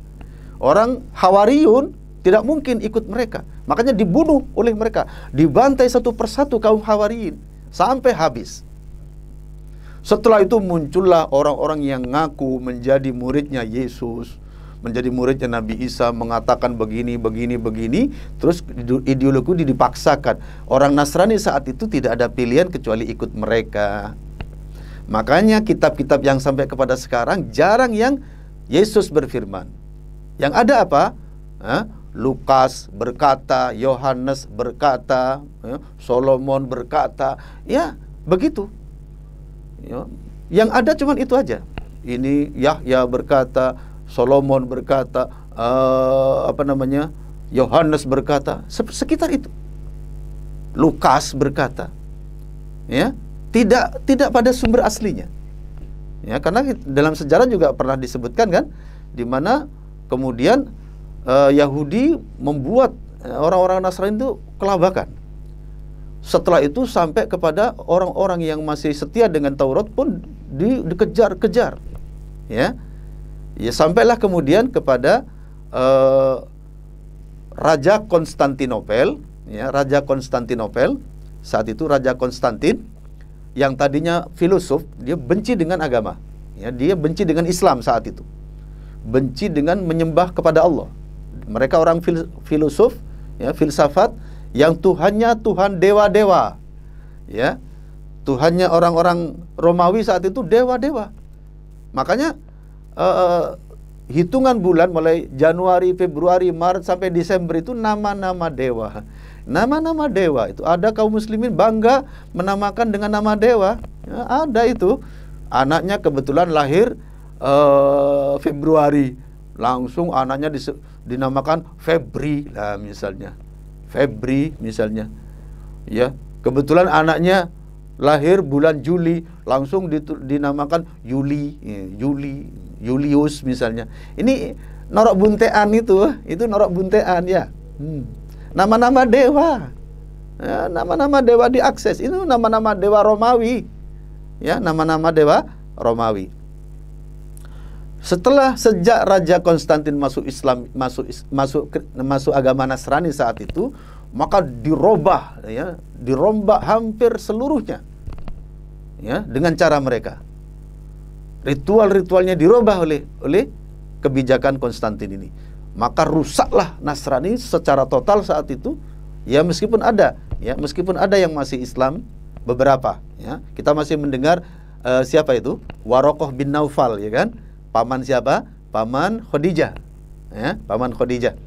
Orang Hawariyun tidak mungkin ikut mereka. Makanya dibunuh oleh mereka. Dibantai satu persatu kaum Hawariyin. Sampai habis. Setelah itu muncullah orang-orang yang ngaku menjadi muridnya Yesus. Menjadi muridnya Nabi Isa mengatakan begini, begini, begini. Terus ideologi dipaksakan. Orang Nasrani saat itu tidak ada pilihan kecuali ikut mereka. Makanya kitab-kitab yang sampai kepada sekarang jarang yang Yesus berfirman. Yang ada apa? Eh? Lukas berkata, Yohanes berkata, eh? Solomon berkata. Ya, begitu. Ya. Yang ada cuma itu aja. Ini Yahya berkata, Solomon berkata, uh, apa namanya? Yohanes berkata, sekitar itu. Lukas berkata. Ya, tidak tidak pada sumber aslinya. Ya, karena dalam sejarah juga pernah disebutkan kan di mana kemudian eh, Yahudi membuat eh, orang-orang Nasrani itu kelabakan. Setelah itu sampai kepada orang-orang yang masih setia dengan Taurat pun di, dikejar-kejar. Ya. Ya sampailah kemudian kepada eh, Raja Konstantinopel, ya, Raja Konstantinopel saat itu Raja Konstantin yang tadinya filosof, dia benci dengan agama. Ya, dia benci dengan Islam saat itu. Benci dengan menyembah kepada Allah. Mereka orang fil filosof, ya, filsafat yang Tuhannya Tuhan dewa-dewa. Ya. Tuhannya orang-orang Romawi saat itu dewa-dewa. Makanya uh, hitungan bulan mulai Januari, Februari, Maret sampai Desember itu nama-nama dewa. Nama-nama dewa itu ada kaum muslimin bangga menamakan dengan nama dewa. Ya, ada itu. Anaknya kebetulan lahir uh, Februari. Langsung anaknya dinamakan Febri lah misalnya. Febri misalnya. Ya, kebetulan anaknya lahir bulan Juli langsung dinamakan Yuli, ya, Yuli, Julius misalnya. Ini norok buntean itu, itu norok buntean ya. Hmm nama-nama dewa ya, nama-nama ya, nama -nama dewa diakses itu nama-nama dewa Romawi ya nama-nama dewa Romawi setelah sejak Raja Konstantin masuk Islam masuk masuk masuk agama Nasrani saat itu maka dirobah ya dirombak hampir seluruhnya ya dengan cara mereka ritual-ritualnya dirobah oleh oleh kebijakan Konstantin ini maka rusaklah Nasrani secara total saat itu ya meskipun ada ya meskipun ada yang masih Islam beberapa ya kita masih mendengar uh, siapa itu Warokoh bin Naufal ya kan paman siapa paman Khadijah ya paman Khadijah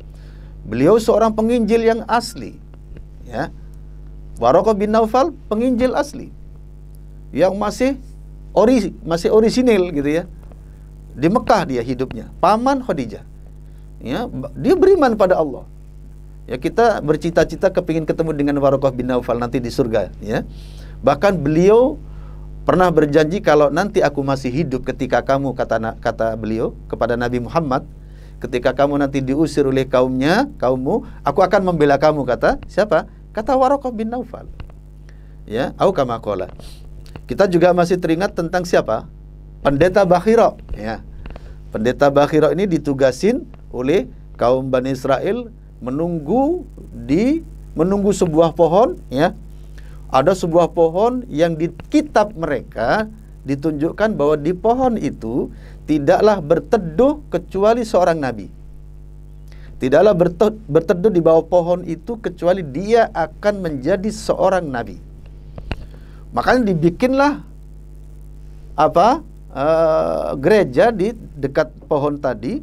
beliau seorang penginjil yang asli ya Warokoh bin Naufal penginjil asli yang masih ori masih orisinil gitu ya di Mekah dia hidupnya paman Khadijah ya dia beriman pada Allah ya kita bercita-cita kepingin ketemu dengan Warokoh bin Naufal nanti di surga ya bahkan beliau pernah berjanji kalau nanti aku masih hidup ketika kamu kata kata beliau kepada Nabi Muhammad ketika kamu nanti diusir oleh kaumnya kaummu aku akan membela kamu kata siapa kata Warokoh bin Naufal ya Aukamakola Kamakola. kita juga masih teringat tentang siapa pendeta Bahiro ya pendeta Bahiro ini ditugasin oleh kaum Bani Israel menunggu di menunggu sebuah pohon ya ada sebuah pohon yang di kitab mereka ditunjukkan bahwa di pohon itu tidaklah berteduh kecuali seorang nabi. Tidaklah berteduh di bawah pohon itu kecuali dia akan menjadi seorang nabi. Makanya dibikinlah apa uh, gereja di dekat pohon tadi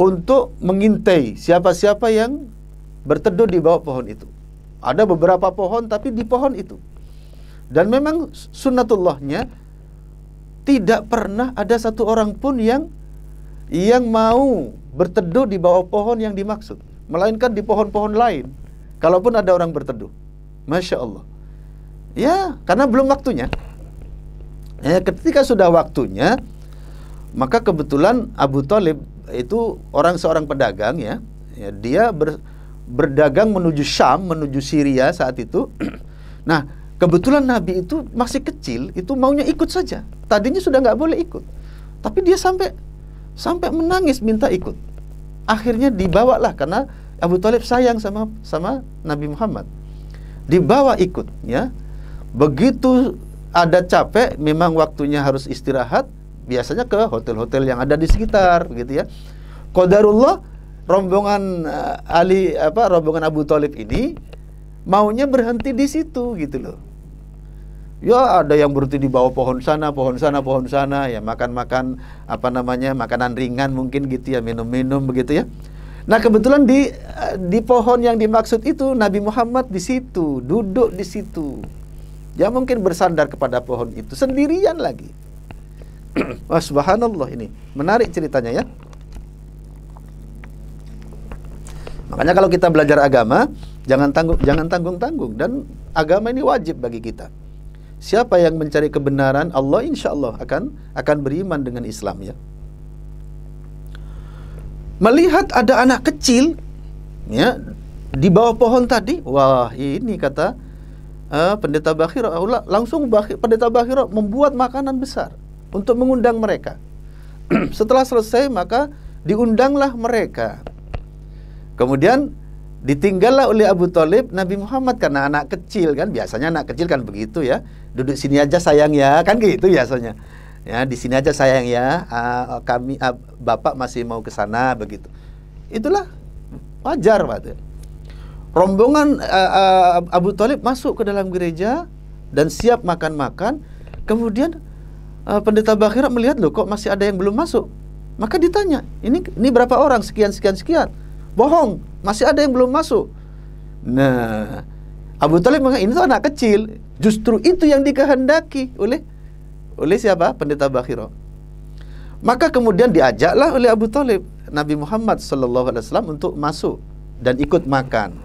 untuk mengintai siapa-siapa yang berteduh di bawah pohon itu. Ada beberapa pohon tapi di pohon itu. Dan memang sunnatullahnya tidak pernah ada satu orang pun yang yang mau berteduh di bawah pohon yang dimaksud, melainkan di pohon-pohon lain. Kalaupun ada orang berteduh, masya Allah. Ya, karena belum waktunya. Ya, ketika sudah waktunya, maka kebetulan Abu Talib itu orang seorang pedagang ya, ya dia ber, berdagang menuju Syam, menuju Syria saat itu. (clears throat) nah, kebetulan Nabi itu masih kecil, itu maunya ikut saja. Tadinya sudah nggak boleh ikut, tapi dia sampai sampai menangis minta ikut. Akhirnya dibawalah karena Abu Talib sayang sama sama Nabi Muhammad. Dibawa ikut, ya. Begitu ada capek, memang waktunya harus istirahat biasanya ke hotel-hotel yang ada di sekitar begitu ya. Qadarullah rombongan uh, Ali apa rombongan Abu Thalib ini maunya berhenti di situ gitu loh. Ya ada yang berhenti di bawah pohon sana, pohon sana, pohon sana ya makan-makan apa namanya makanan ringan mungkin gitu ya minum-minum begitu ya. Nah kebetulan di eh, di pohon yang dimaksud itu Nabi Muhammad di situ duduk di situ. Ya mungkin bersandar kepada pohon itu sendirian lagi. (clears throat) Wah subhanallah ini menarik ceritanya ya. Makanya kalau kita belajar agama, jangan tanggung jangan tanggung-tanggung dan agama ini wajib bagi kita. Siapa yang mencari kebenaran, Allah insya Allah akan akan beriman dengan Islam ya. Melihat ada anak kecil ya di bawah pohon tadi, wah ini kata uh, pendeta Bakhir, langsung Bakhir, pendeta Bakhir membuat makanan besar untuk mengundang mereka. (clears throat) Setelah selesai maka diundanglah mereka. Kemudian ditinggallah oleh Abu Talib Nabi Muhammad karena anak kecil kan biasanya anak kecil kan begitu ya duduk sini aja sayang ya kan gitu biasanya ya di sini aja sayang ya uh, kami uh, bapak masih mau ke sana begitu itulah wajar pak rombongan uh, uh, Abu Talib masuk ke dalam gereja dan siap makan-makan kemudian Eh, pendeta Bakhira melihat loh kok masih ada yang belum masuk. Maka ditanya, ini ini berapa orang sekian sekian sekian. Bohong, masih ada yang belum masuk. Nah, Abu Talib mengatakan ini tuh anak kecil. Justru itu yang dikehendaki oleh oleh siapa? Pendeta Bakhira. Maka kemudian diajaklah oleh Abu Talib Nabi Muhammad Sallallahu Alaihi Wasallam untuk masuk dan ikut makan.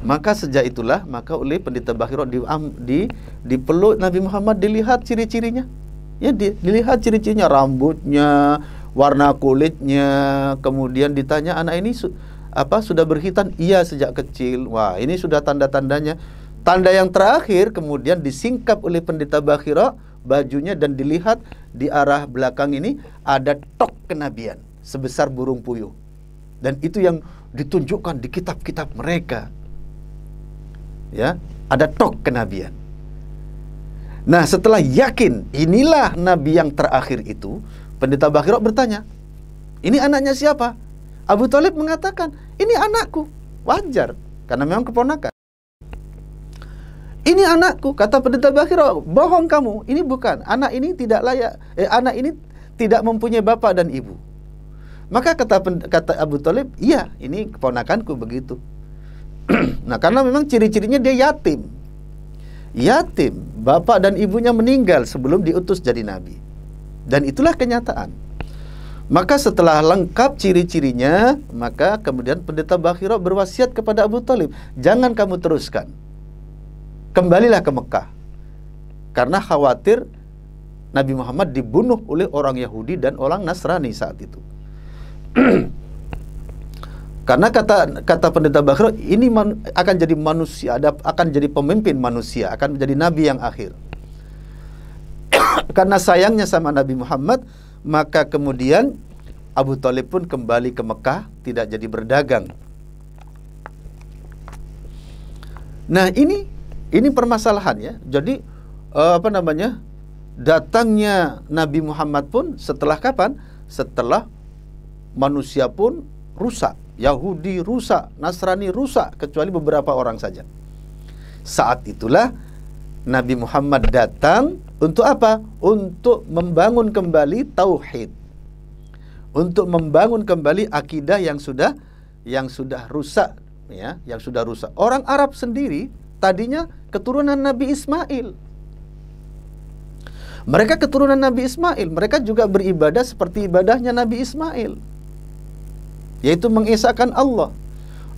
Maka sejak itulah maka oleh pendeta Bakhira di, di dipeluk Nabi Muhammad dilihat ciri-cirinya. Ya di, dilihat ciri-cirinya rambutnya, warna kulitnya, kemudian ditanya anak ini su, apa sudah berhitan Iya sejak kecil. Wah, ini sudah tanda-tandanya. Tanda yang terakhir kemudian disingkap oleh pendeta Bakhira bajunya dan dilihat di arah belakang ini ada tok kenabian sebesar burung puyuh. Dan itu yang ditunjukkan di kitab-kitab mereka. Ya, ada tok kenabian. Nah setelah yakin inilah Nabi yang terakhir itu, pendeta Bakirok bertanya, ini anaknya siapa? Abu Talib mengatakan, ini anakku. Wajar, karena memang keponakan. Ini anakku, kata pendeta Bakirok, bohong kamu, ini bukan. Anak ini tidak layak, eh, anak ini tidak mempunyai bapak dan ibu. Maka kata kata Abu Talib, iya ini keponakanku begitu. (clears throat) nah karena memang ciri-cirinya dia yatim yatim, bapak dan ibunya meninggal sebelum diutus jadi nabi. Dan itulah kenyataan. Maka setelah lengkap ciri-cirinya, maka kemudian pendeta Bakhiro berwasiat kepada Abu Talib, jangan kamu teruskan. Kembalilah ke Mekah. Karena khawatir Nabi Muhammad dibunuh oleh orang Yahudi dan orang Nasrani saat itu. (clears throat) Karena kata kata pendeta Bakro ini man, akan jadi manusia, ada, akan jadi pemimpin manusia, akan menjadi nabi yang akhir. (coughs) Karena sayangnya sama Nabi Muhammad, maka kemudian Abu Talib pun kembali ke Mekah, tidak jadi berdagang. Nah ini ini permasalahan ya. Jadi uh, apa namanya datangnya Nabi Muhammad pun setelah kapan? Setelah manusia pun rusak Yahudi rusak, Nasrani rusak kecuali beberapa orang saja. Saat itulah Nabi Muhammad datang untuk apa? Untuk membangun kembali tauhid. Untuk membangun kembali akidah yang sudah yang sudah rusak ya, yang sudah rusak. Orang Arab sendiri tadinya keturunan Nabi Ismail. Mereka keturunan Nabi Ismail, mereka juga beribadah seperti ibadahnya Nabi Ismail yaitu mengisahkan Allah.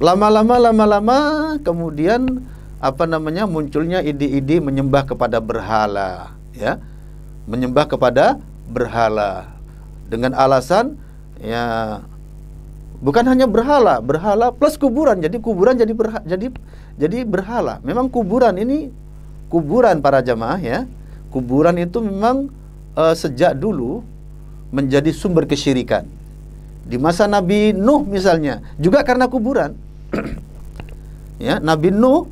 Lama-lama lama-lama kemudian apa namanya munculnya ide-ide menyembah kepada berhala, ya. Menyembah kepada berhala dengan alasan ya bukan hanya berhala, berhala plus kuburan. Jadi kuburan jadi berha, jadi jadi berhala. Memang kuburan ini kuburan para jamaah ya. Kuburan itu memang e, sejak dulu menjadi sumber kesyirikan. Di masa Nabi Nuh misalnya, juga karena kuburan. (clears throat) ya, Nabi Nuh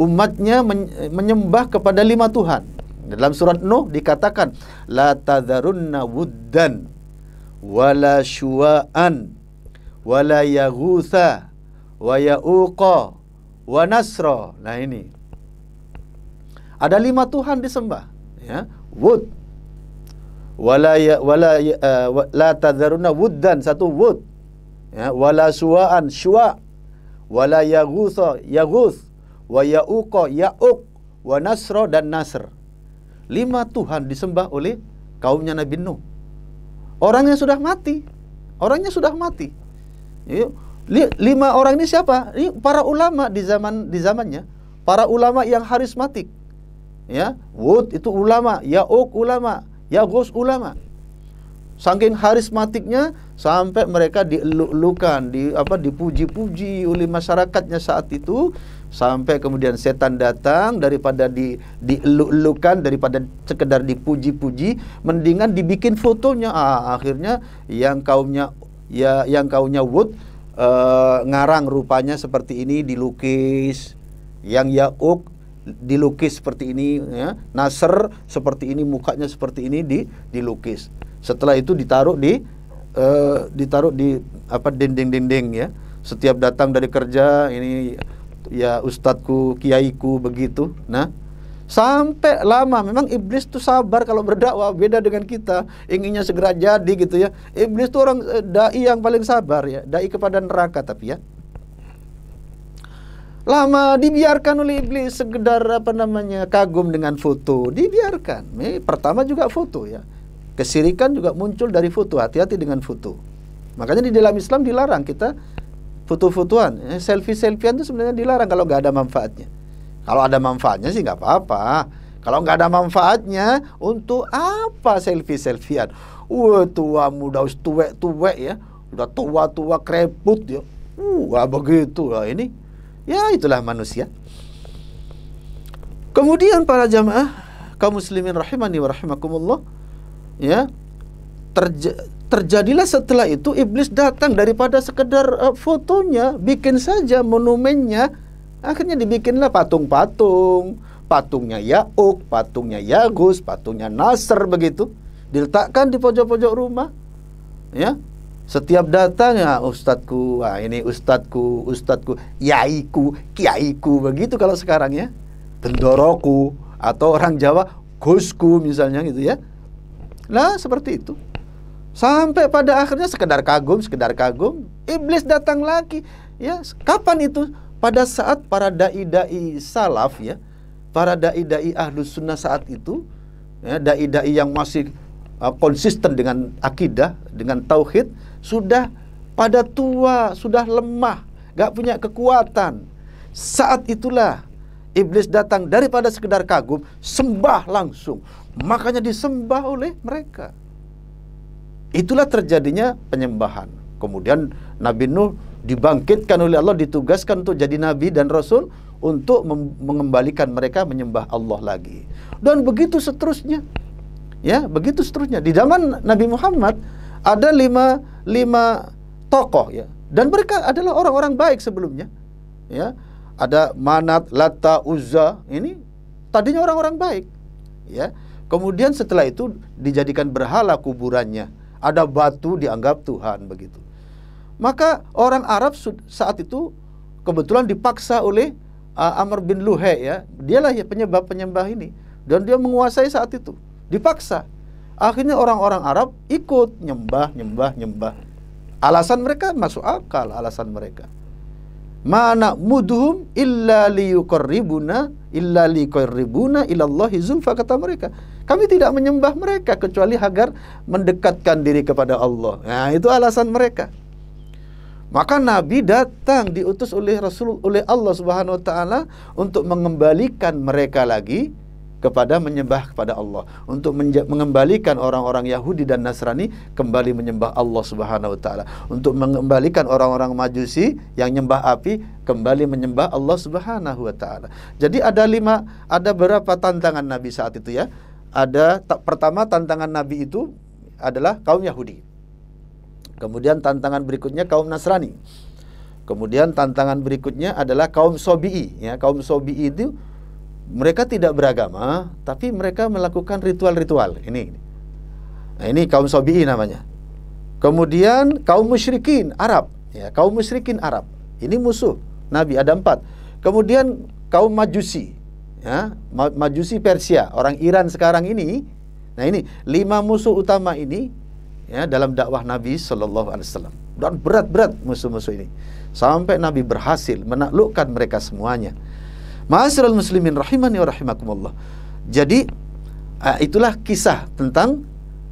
umatnya menyembah kepada lima Tuhan. Dalam surat Nuh dikatakan, la Tadarunna wuddan wala syua'an wala yaghutha wa yauqa wa nasra. Nah ini. Ada lima Tuhan disembah, ya. Wud, wala ya, wala ya, uh, la tadharuna wuddan satu wud ya wala suwaan suwa wala yaghutha yaghuth wa yauqa yauq wa nasra dan nasr lima tuhan disembah oleh kaumnya Nabi Nuh orangnya sudah mati orangnya sudah mati iya. lima orang ini siapa ini para ulama di zaman di zamannya para ulama yang harismatik ya wud itu ulama yauq ulama Ya Gus ulama. Saking harismatiknya sampai mereka dieluk-elukan di apa dipuji-puji oleh masyarakatnya saat itu sampai kemudian setan datang daripada di dieluk-elukan daripada sekedar dipuji-puji mendingan dibikin fotonya ah, akhirnya yang kaumnya ya yang kaumnya Wood uh, eh, ngarang rupanya seperti ini dilukis yang yauk dilukis seperti ini ya. Nasr seperti ini mukanya seperti ini di dilukis. Setelah itu ditaruh di uh, ditaruh di apa dinding-dinding ya. Setiap datang dari kerja ini ya ustadku, kiaiku begitu. Nah, sampai lama memang iblis tuh sabar kalau berdakwah beda dengan kita inginnya segera jadi gitu ya iblis tuh orang eh, dai yang paling sabar ya dai kepada neraka tapi ya lama dibiarkan oleh iblis sekedar apa namanya kagum dengan foto dibiarkan ini pertama juga foto ya kesirikan juga muncul dari foto hati-hati dengan foto makanya di dalam Islam dilarang kita foto-fotoan eh, selfie selfiean itu sebenarnya dilarang kalau nggak ada manfaatnya kalau ada manfaatnya sih nggak apa-apa kalau nggak ada manfaatnya untuk apa selfie selfiean Wah tua muda tuwek tuwek ya udah tua tua kreput ya wah begitu lah ini Ya itulah manusia. Kemudian para jamaah kaum muslimin rahimani wa rahimakumullah ya terjadilah setelah itu iblis datang daripada sekedar uh, fotonya bikin saja monumennya akhirnya dibikinlah patung-patung patungnya Yauk, patungnya Yagus, patungnya Nasr begitu diletakkan di pojok-pojok rumah ya setiap datangnya ustadku, wah ini ustadku, ustadku, yaiku, kiaiku begitu kalau sekarang ya. Bendoroku atau orang Jawa gusku misalnya gitu ya. lah seperti itu. Sampai pada akhirnya sekedar kagum, sekedar kagum, iblis datang lagi. Ya, kapan itu? Pada saat para dai-dai salaf ya, para dai-dai ahlus sunnah saat itu, ya, dai-dai yang masih uh, konsisten dengan akidah, dengan tauhid, sudah pada tua, sudah lemah, gak punya kekuatan. Saat itulah iblis datang daripada sekedar kagum, sembah langsung. Makanya disembah oleh mereka. Itulah terjadinya penyembahan. Kemudian Nabi Nuh dibangkitkan oleh Allah, ditugaskan untuk jadi nabi dan rasul untuk mengembalikan mereka menyembah Allah lagi. Dan begitu seterusnya. Ya, begitu seterusnya. Di zaman Nabi Muhammad ada lima lima tokoh ya. Dan mereka adalah orang-orang baik sebelumnya. Ya. Ada Manat, Lata, Uzza, ini tadinya orang-orang baik. Ya. Kemudian setelah itu dijadikan berhala kuburannya. Ada batu dianggap Tuhan begitu. Maka orang Arab saat itu kebetulan dipaksa oleh uh, Amr bin Luhe ya. Dialah ya penyebab penyembah ini dan dia menguasai saat itu. Dipaksa Akhirnya orang-orang Arab ikut nyembah, nyembah, nyembah. Alasan mereka masuk akal alasan mereka. Mana mudhum illa liyukarribuna illa liyuqarribuna ilallahi zulfa kata mereka. Kami tidak menyembah mereka kecuali agar mendekatkan diri kepada Allah. Nah, itu alasan mereka. Maka Nabi datang diutus oleh Rasul oleh Allah Subhanahu wa taala untuk mengembalikan mereka lagi kepada menyembah kepada Allah untuk mengembalikan orang-orang Yahudi dan Nasrani kembali menyembah Allah Subhanahu wa taala untuk mengembalikan orang-orang Majusi yang menyembah api kembali menyembah Allah Subhanahu wa taala. Jadi ada lima ada berapa tantangan Nabi saat itu ya? Ada pertama tantangan Nabi itu adalah kaum Yahudi. Kemudian tantangan berikutnya kaum Nasrani. Kemudian tantangan berikutnya adalah kaum Sobi'i ya, kaum Sobi'i itu mereka tidak beragama, tapi mereka melakukan ritual-ritual. Ini, ini. Nah, ini kaum Sobi'i namanya. Kemudian kaum musyrikin Arab, ya, kaum musyrikin Arab. Ini musuh Nabi ada empat. Kemudian kaum Majusi, ya, Majusi Persia, orang Iran sekarang ini. Nah ini lima musuh utama ini ya, dalam dakwah Nabi Shallallahu Alaihi Wasallam. Dan berat-berat musuh-musuh ini sampai Nabi berhasil menaklukkan mereka semuanya. Ma'asyiral muslimin rahimani wa rahimakumullah. Jadi uh, itulah kisah tentang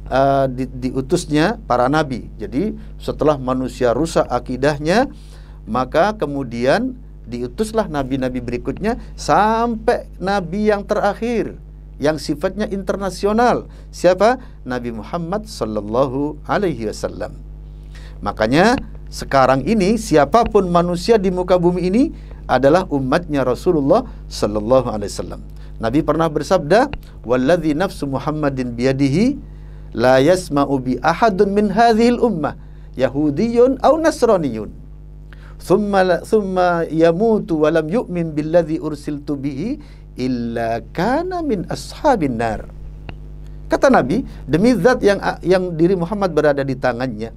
uh, di, diutusnya para nabi. Jadi setelah manusia rusak akidahnya, maka kemudian diutuslah nabi-nabi berikutnya sampai nabi yang terakhir yang sifatnya internasional. Siapa? Nabi Muhammad sallallahu alaihi wasallam. Makanya sekarang ini siapapun manusia di muka bumi ini adalah umatnya Rasulullah sallallahu alaihi wasallam. Nabi pernah bersabda, "Wallazi nafsu Muhammadin biyadihi la yasma'u bi ahadun min hadhil ummah yahudiyyun aw nasraniyyun." Thumma thumma yamutu wa lam yu'min billazi ursiltu bihi illa kana min ashabin nar. Kata Nabi, demi zat yang yang diri Muhammad berada di tangannya,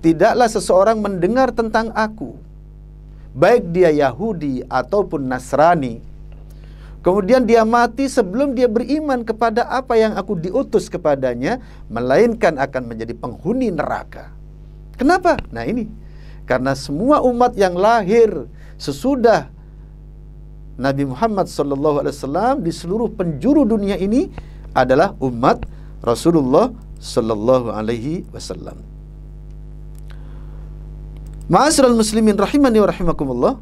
tidaklah seseorang mendengar tentang aku baik dia Yahudi ataupun Nasrani. Kemudian dia mati sebelum dia beriman kepada apa yang aku diutus kepadanya, melainkan akan menjadi penghuni neraka. Kenapa? Nah ini, karena semua umat yang lahir sesudah Nabi Muhammad SAW di seluruh penjuru dunia ini adalah umat Rasulullah Sallallahu Alaihi Wasallam. Maasirul muslimin rahimani wa rahimakumullah.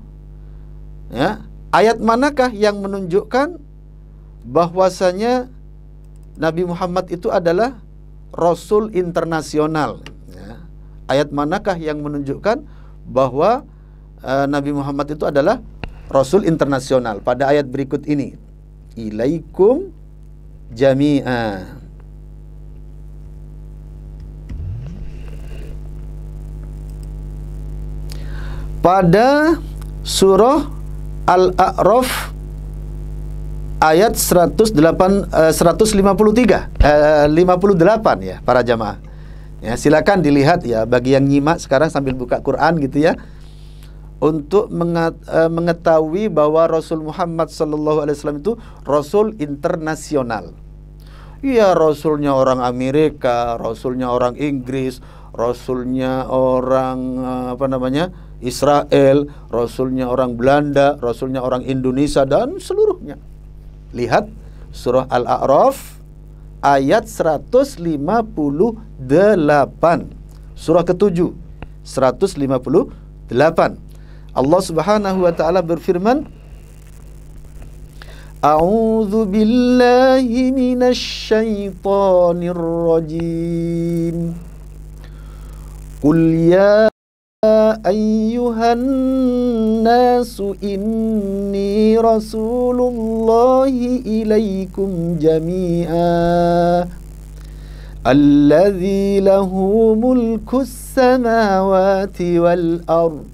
Ya, ayat manakah yang menunjukkan bahwasanya Nabi Muhammad itu adalah rasul internasional? Ya. Ayat manakah yang menunjukkan bahwa e, Nabi Muhammad itu adalah rasul internasional? Pada ayat berikut ini. Ilaikum jami'a. pada surah Al-A'raf ayat 108 eh, 153 eh, 58 ya para jamaah. Ya, silakan dilihat ya bagi yang nyimak sekarang sambil buka Quran gitu ya. Untuk eh, mengetahui bahwa Rasul Muhammad sallallahu alaihi wasallam itu rasul internasional. Iya, rasulnya orang Amerika, rasulnya orang Inggris, rasulnya orang eh, apa namanya? Israel, rasulnya orang Belanda, rasulnya orang Indonesia dan seluruhnya. Lihat surah Al-A'raf ayat 158. Surah ke-7 158. Allah Subhanahu wa taala berfirman, A'udzu billahi minasy syaithanir rajim. Qul ya أيها الناس إني رسول الله إليكم جميعا الذي له ملك السماوات والأرض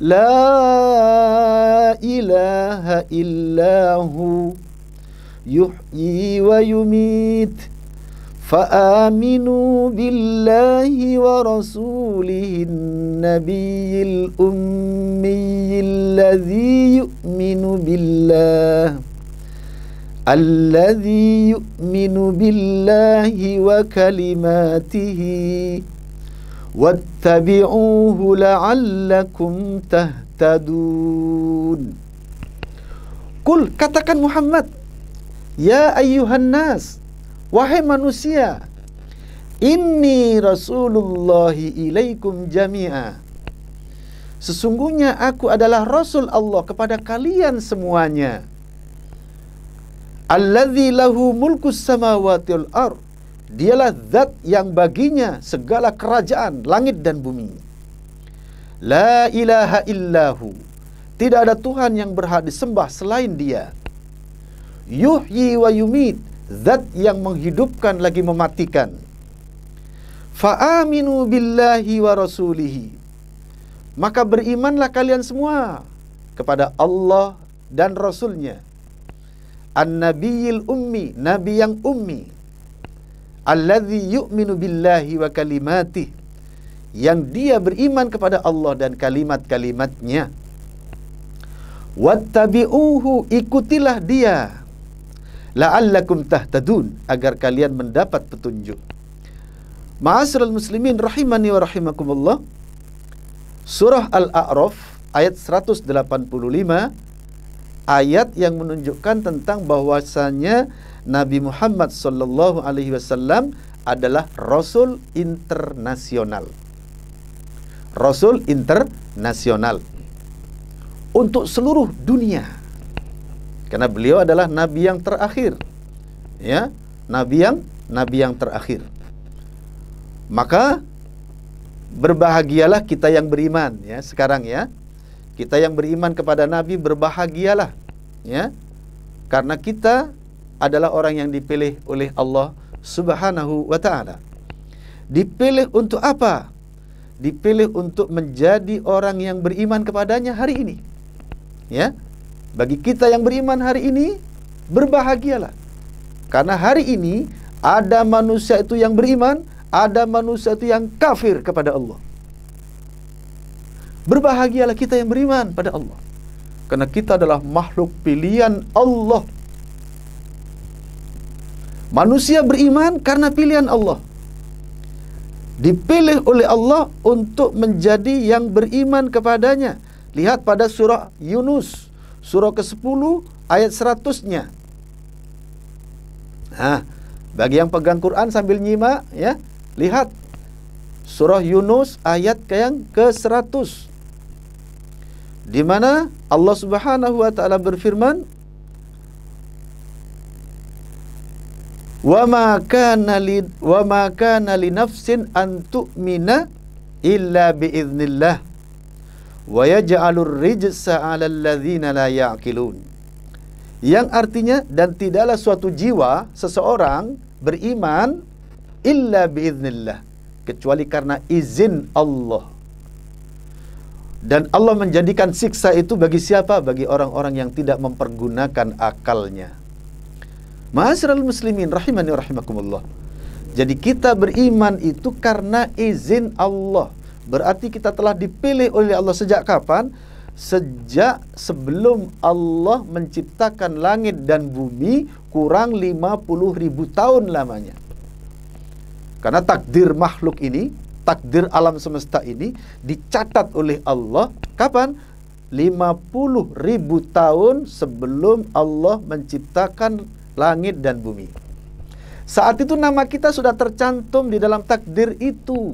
لا إله إلا هو يحيي ويميت فآمنوا بالله ورسوله النبي الأمي الذي يؤمن بالله الذي يؤمن بالله وكلماته واتبعوه لعلكم تهتدون قل katakan محمد يا أيها الناس Wahai manusia, ini Rasulullah ilaikum jami'a. Sesungguhnya aku adalah Rasul Allah kepada kalian semuanya. Alladzi lahu mulkus samawati wal ar. Dialah zat yang baginya segala kerajaan langit dan bumi. La ilaha illahu. Tidak ada Tuhan yang berhak disembah selain dia. Yuhyi wa yumit zat yang menghidupkan lagi mematikan fa'aminu billahi wa rasulihi maka berimanlah kalian semua kepada Allah dan Rasulnya an-nabiyil ummi nabi yang ummi alladzi yu'minu billahi wa kalimatih yang dia beriman kepada Allah dan kalimat-kalimatnya wattabi'uhu ikutilah dia la'allakum tahtadun agar kalian mendapat petunjuk. Ma'asyiral muslimin rahimani wa rahimakumullah. Surah Al-A'raf ayat 185 ayat yang menunjukkan tentang bahwasannya Nabi Muhammad sallallahu alaihi wasallam adalah rasul internasional. Rasul internasional untuk seluruh dunia karena beliau adalah nabi yang terakhir ya nabi yang nabi yang terakhir maka berbahagialah kita yang beriman ya sekarang ya kita yang beriman kepada nabi berbahagialah ya karena kita adalah orang yang dipilih oleh Allah Subhanahu wa taala dipilih untuk apa dipilih untuk menjadi orang yang beriman kepadanya hari ini ya bagi kita yang beriman hari ini, berbahagialah. Karena hari ini ada manusia itu yang beriman, ada manusia itu yang kafir kepada Allah. Berbahagialah kita yang beriman pada Allah. Karena kita adalah makhluk pilihan Allah. Manusia beriman karena pilihan Allah. Dipilih oleh Allah untuk menjadi yang beriman kepadanya. Lihat pada surah Yunus surah ke-10 ayat 100-nya. Nah, bagi yang pegang Quran sambil nyimak ya, lihat surah Yunus ayat ke yang ke-100 di mana Allah Subhanahu wa taala berfirman Wa ma kana li wa ma kana li nafsin an tu'mina wa yaj'alur rijsa 'alal ladzina la Yang artinya dan tidaklah suatu jiwa seseorang beriman illa biiznillah kecuali karena izin Allah. Dan Allah menjadikan siksa itu bagi siapa? Bagi orang-orang yang tidak mempergunakan akalnya. Ma'asyiral muslimin rahimani rahimakumullah. Jadi kita beriman itu karena izin Allah. Berarti kita telah dipilih oleh Allah sejak kapan? Sejak sebelum Allah menciptakan langit dan bumi kurang 50 ribu tahun lamanya. Karena takdir makhluk ini, takdir alam semesta ini dicatat oleh Allah kapan? 50 ribu tahun sebelum Allah menciptakan langit dan bumi. Saat itu nama kita sudah tercantum di dalam takdir itu.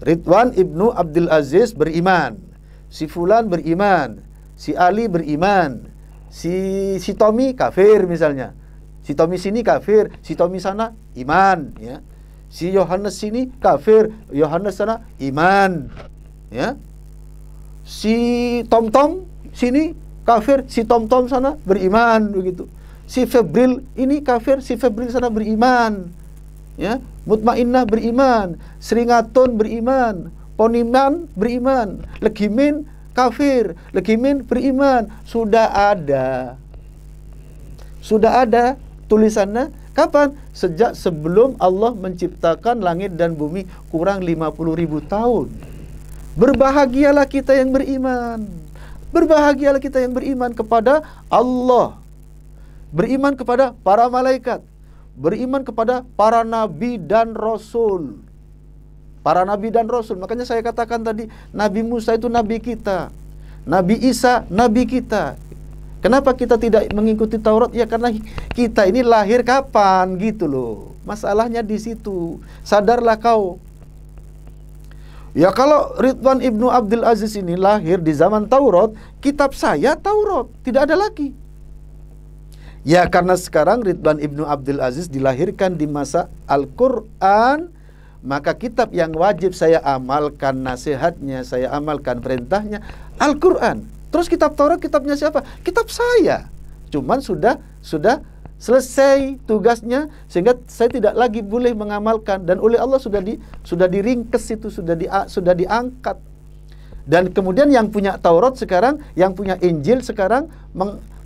Ridwan ibnu Abdul Aziz beriman, si Fulan beriman, si Ali beriman, si si Tommy kafir misalnya, si Tommy sini kafir, si Tommy sana iman, ya. Si Yohanes sini kafir, Yohanes sana iman, ya. Si Tom Tom sini kafir, si Tom Tom sana beriman begitu. Si Febril ini kafir, si Febril sana beriman, ya mutmainnah beriman, seringatun beriman, poniman beriman, legimin kafir, legimin beriman. Sudah ada. Sudah ada tulisannya kapan? Sejak sebelum Allah menciptakan langit dan bumi kurang 50 ribu tahun. Berbahagialah kita yang beriman. Berbahagialah kita yang beriman kepada Allah. Beriman kepada para malaikat beriman kepada para nabi dan rasul. Para nabi dan rasul. Makanya saya katakan tadi, Nabi Musa itu nabi kita. Nabi Isa nabi kita. Kenapa kita tidak mengikuti Taurat? Ya karena kita ini lahir kapan gitu loh. Masalahnya di situ. Sadarlah kau. Ya kalau Ridwan Ibnu Abdul Aziz ini lahir di zaman Taurat, kitab saya Taurat, tidak ada lagi. Ya karena sekarang Ridwan Ibnu Abdul Aziz dilahirkan di masa Al-Quran Maka kitab yang wajib saya amalkan nasihatnya Saya amalkan perintahnya Al-Quran Terus kitab Taurat kitabnya siapa? Kitab saya Cuman sudah sudah selesai tugasnya Sehingga saya tidak lagi boleh mengamalkan Dan oleh Allah sudah di sudah diringkes itu Sudah di, sudah diangkat dan kemudian yang punya Taurat sekarang, yang punya Injil sekarang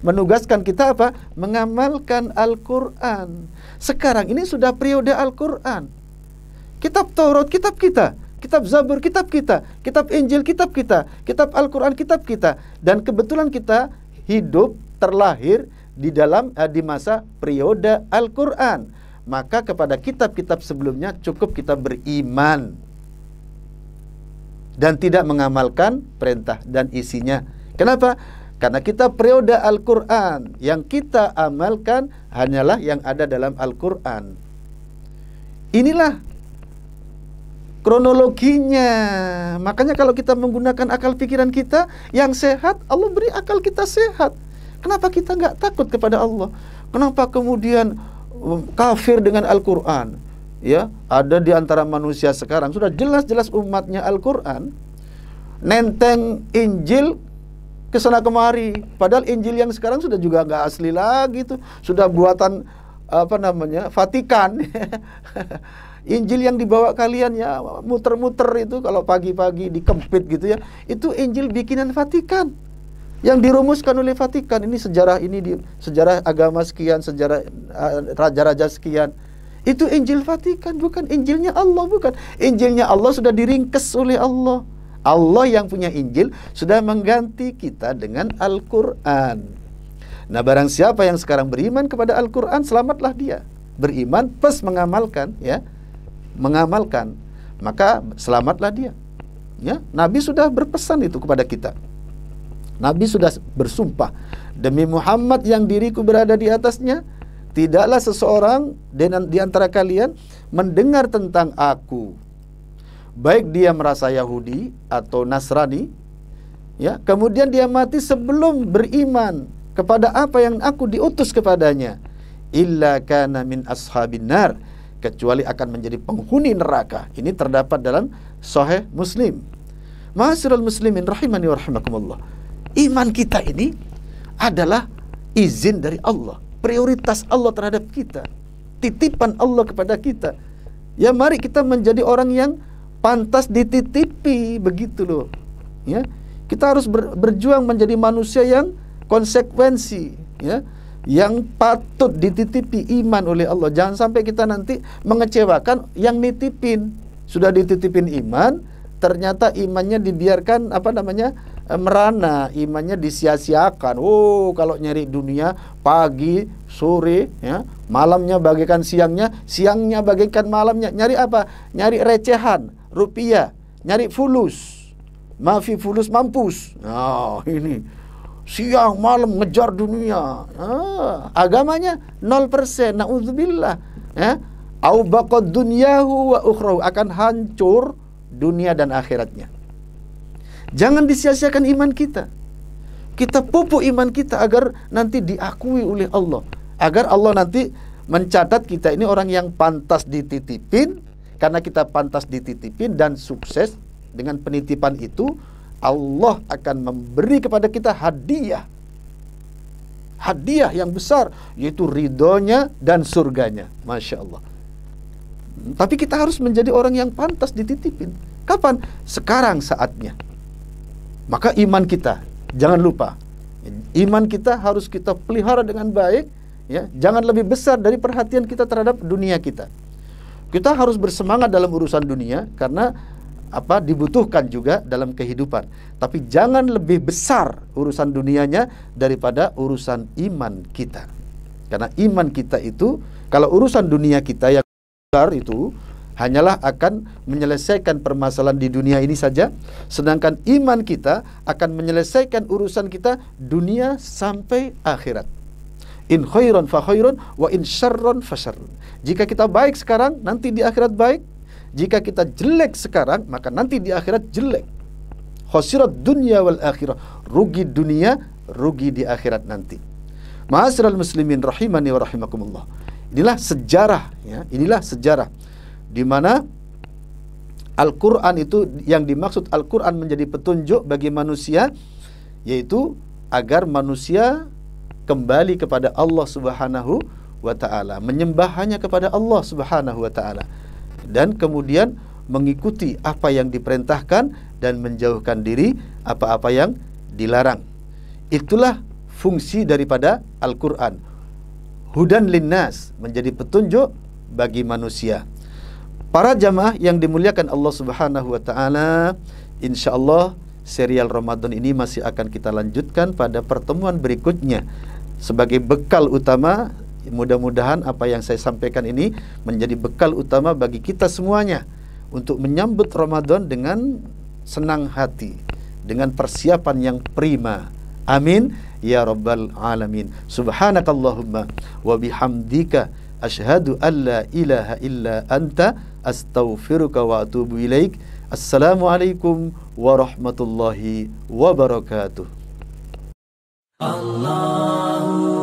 menugaskan kita apa? Mengamalkan Al-Qur'an. Sekarang ini sudah periode Al-Qur'an. Kitab Taurat kitab kita, kitab Zabur kitab kita, kitab Injil kitab kita, kitab Al-Qur'an kitab kita. Dan kebetulan kita hidup terlahir di dalam eh, di masa periode Al-Qur'an. Maka kepada kitab-kitab sebelumnya cukup kita beriman dan tidak mengamalkan perintah dan isinya. Kenapa? Karena kita periode Al-Quran Yang kita amalkan hanyalah yang ada dalam Al-Quran Inilah kronologinya Makanya kalau kita menggunakan akal pikiran kita Yang sehat, Allah beri akal kita sehat Kenapa kita nggak takut kepada Allah? Kenapa kemudian um, kafir dengan Al-Quran? ya ada di antara manusia sekarang sudah jelas-jelas umatnya Al-Qur'an nenteng Injil ke sana kemari padahal Injil yang sekarang sudah juga nggak asli lagi tuh sudah buatan apa namanya Vatikan (laughs) Injil yang dibawa kalian ya muter-muter itu kalau pagi-pagi dikempit gitu ya itu Injil bikinan Vatikan yang dirumuskan oleh Vatikan ini sejarah ini di, sejarah agama sekian sejarah eh, raja-raja uh, sekian itu Injil fatikan bukan Injilnya Allah, bukan. Injilnya Allah sudah diringkes oleh Allah. Allah yang punya Injil sudah mengganti kita dengan Al-Quran. Nah barang siapa yang sekarang beriman kepada Al-Quran, selamatlah dia. Beriman plus mengamalkan, ya. Mengamalkan. Maka selamatlah dia. Ya, Nabi sudah berpesan itu kepada kita. Nabi sudah bersumpah, demi Muhammad yang diriku berada di atasnya, Tidaklah seseorang di antara kalian mendengar tentang aku baik dia merasa Yahudi atau Nasrani ya kemudian dia mati sebelum beriman kepada apa yang aku diutus kepadanya illa kana min ashabin nar kecuali akan menjadi penghuni neraka ini terdapat dalam sahih Muslim Masyarul muslimin rahimani wa rahimakumullah iman kita ini adalah izin dari Allah prioritas Allah terhadap kita, titipan Allah kepada kita. Ya mari kita menjadi orang yang pantas dititipi begitu loh. Ya. Kita harus ber, berjuang menjadi manusia yang konsekuensi, ya. Yang patut dititipi iman oleh Allah. Jangan sampai kita nanti mengecewakan yang nitipin. Sudah dititipin iman, ternyata imannya dibiarkan apa namanya eh, merana imannya disia-siakan. Oh, kalau nyari dunia pagi, sore, ya, malamnya bagaikan siangnya, siangnya bagaikan malamnya. Nyari apa? Nyari recehan, rupiah, nyari fulus. Mafi fulus mampus. Nah, ini siang malam ngejar dunia. Ah, agamanya 0%. Nauzubillah. Ya. Au baqad dunyahu wa ukhrahu akan hancur dunia dan akhiratnya. Jangan disia-siakan iman kita. Kita pupuk iman kita agar nanti diakui oleh Allah. Agar Allah nanti mencatat kita ini orang yang pantas dititipin karena kita pantas dititipin dan sukses dengan penitipan itu Allah akan memberi kepada kita hadiah hadiah yang besar yaitu ridhonya dan surganya Masya Allah tapi kita harus menjadi orang yang pantas dititipin kapan? sekarang saatnya maka iman kita Jangan lupa, iman kita harus kita pelihara dengan baik, ya. Jangan lebih besar dari perhatian kita terhadap dunia kita. Kita harus bersemangat dalam urusan dunia karena apa dibutuhkan juga dalam kehidupan. Tapi jangan lebih besar urusan dunianya daripada urusan iman kita. Karena iman kita itu kalau urusan dunia kita yang besar itu hanyalah akan menyelesaikan permasalahan di dunia ini saja, sedangkan iman kita akan menyelesaikan urusan kita dunia sampai akhirat. In khairon fa khairon wa in syarron fa syarron. Jika kita baik sekarang, nanti di akhirat baik. Jika kita jelek sekarang, maka nanti di akhirat jelek. Khosirat dunia wal akhirah. Rugi dunia, rugi di akhirat nanti. Ma'asyiral muslimin rahimani wa rahimakumullah. Inilah sejarah ya, inilah sejarah di mana Al-Qur'an itu yang dimaksud Al-Qur'an menjadi petunjuk bagi manusia yaitu agar manusia kembali kepada Allah Subhanahu wa taala, menyembah hanya kepada Allah Subhanahu wa taala dan kemudian mengikuti apa yang diperintahkan dan menjauhkan diri apa-apa yang dilarang. Itulah fungsi daripada Al-Qur'an. Hudan linnas menjadi petunjuk bagi manusia. Para jamaah yang dimuliakan Allah Subhanahu wa taala, insyaallah serial Ramadan ini masih akan kita lanjutkan pada pertemuan berikutnya sebagai bekal utama mudah-mudahan apa yang saya sampaikan ini menjadi bekal utama bagi kita semuanya untuk menyambut Ramadan dengan senang hati, dengan persiapan yang prima. Amin ya rabbal alamin. Subhanakallahumma wa bihamdika asyhadu alla ilaha illa anta أستغفرك وأتوب إليك السلام عليكم ورحمة الله وبركاته الله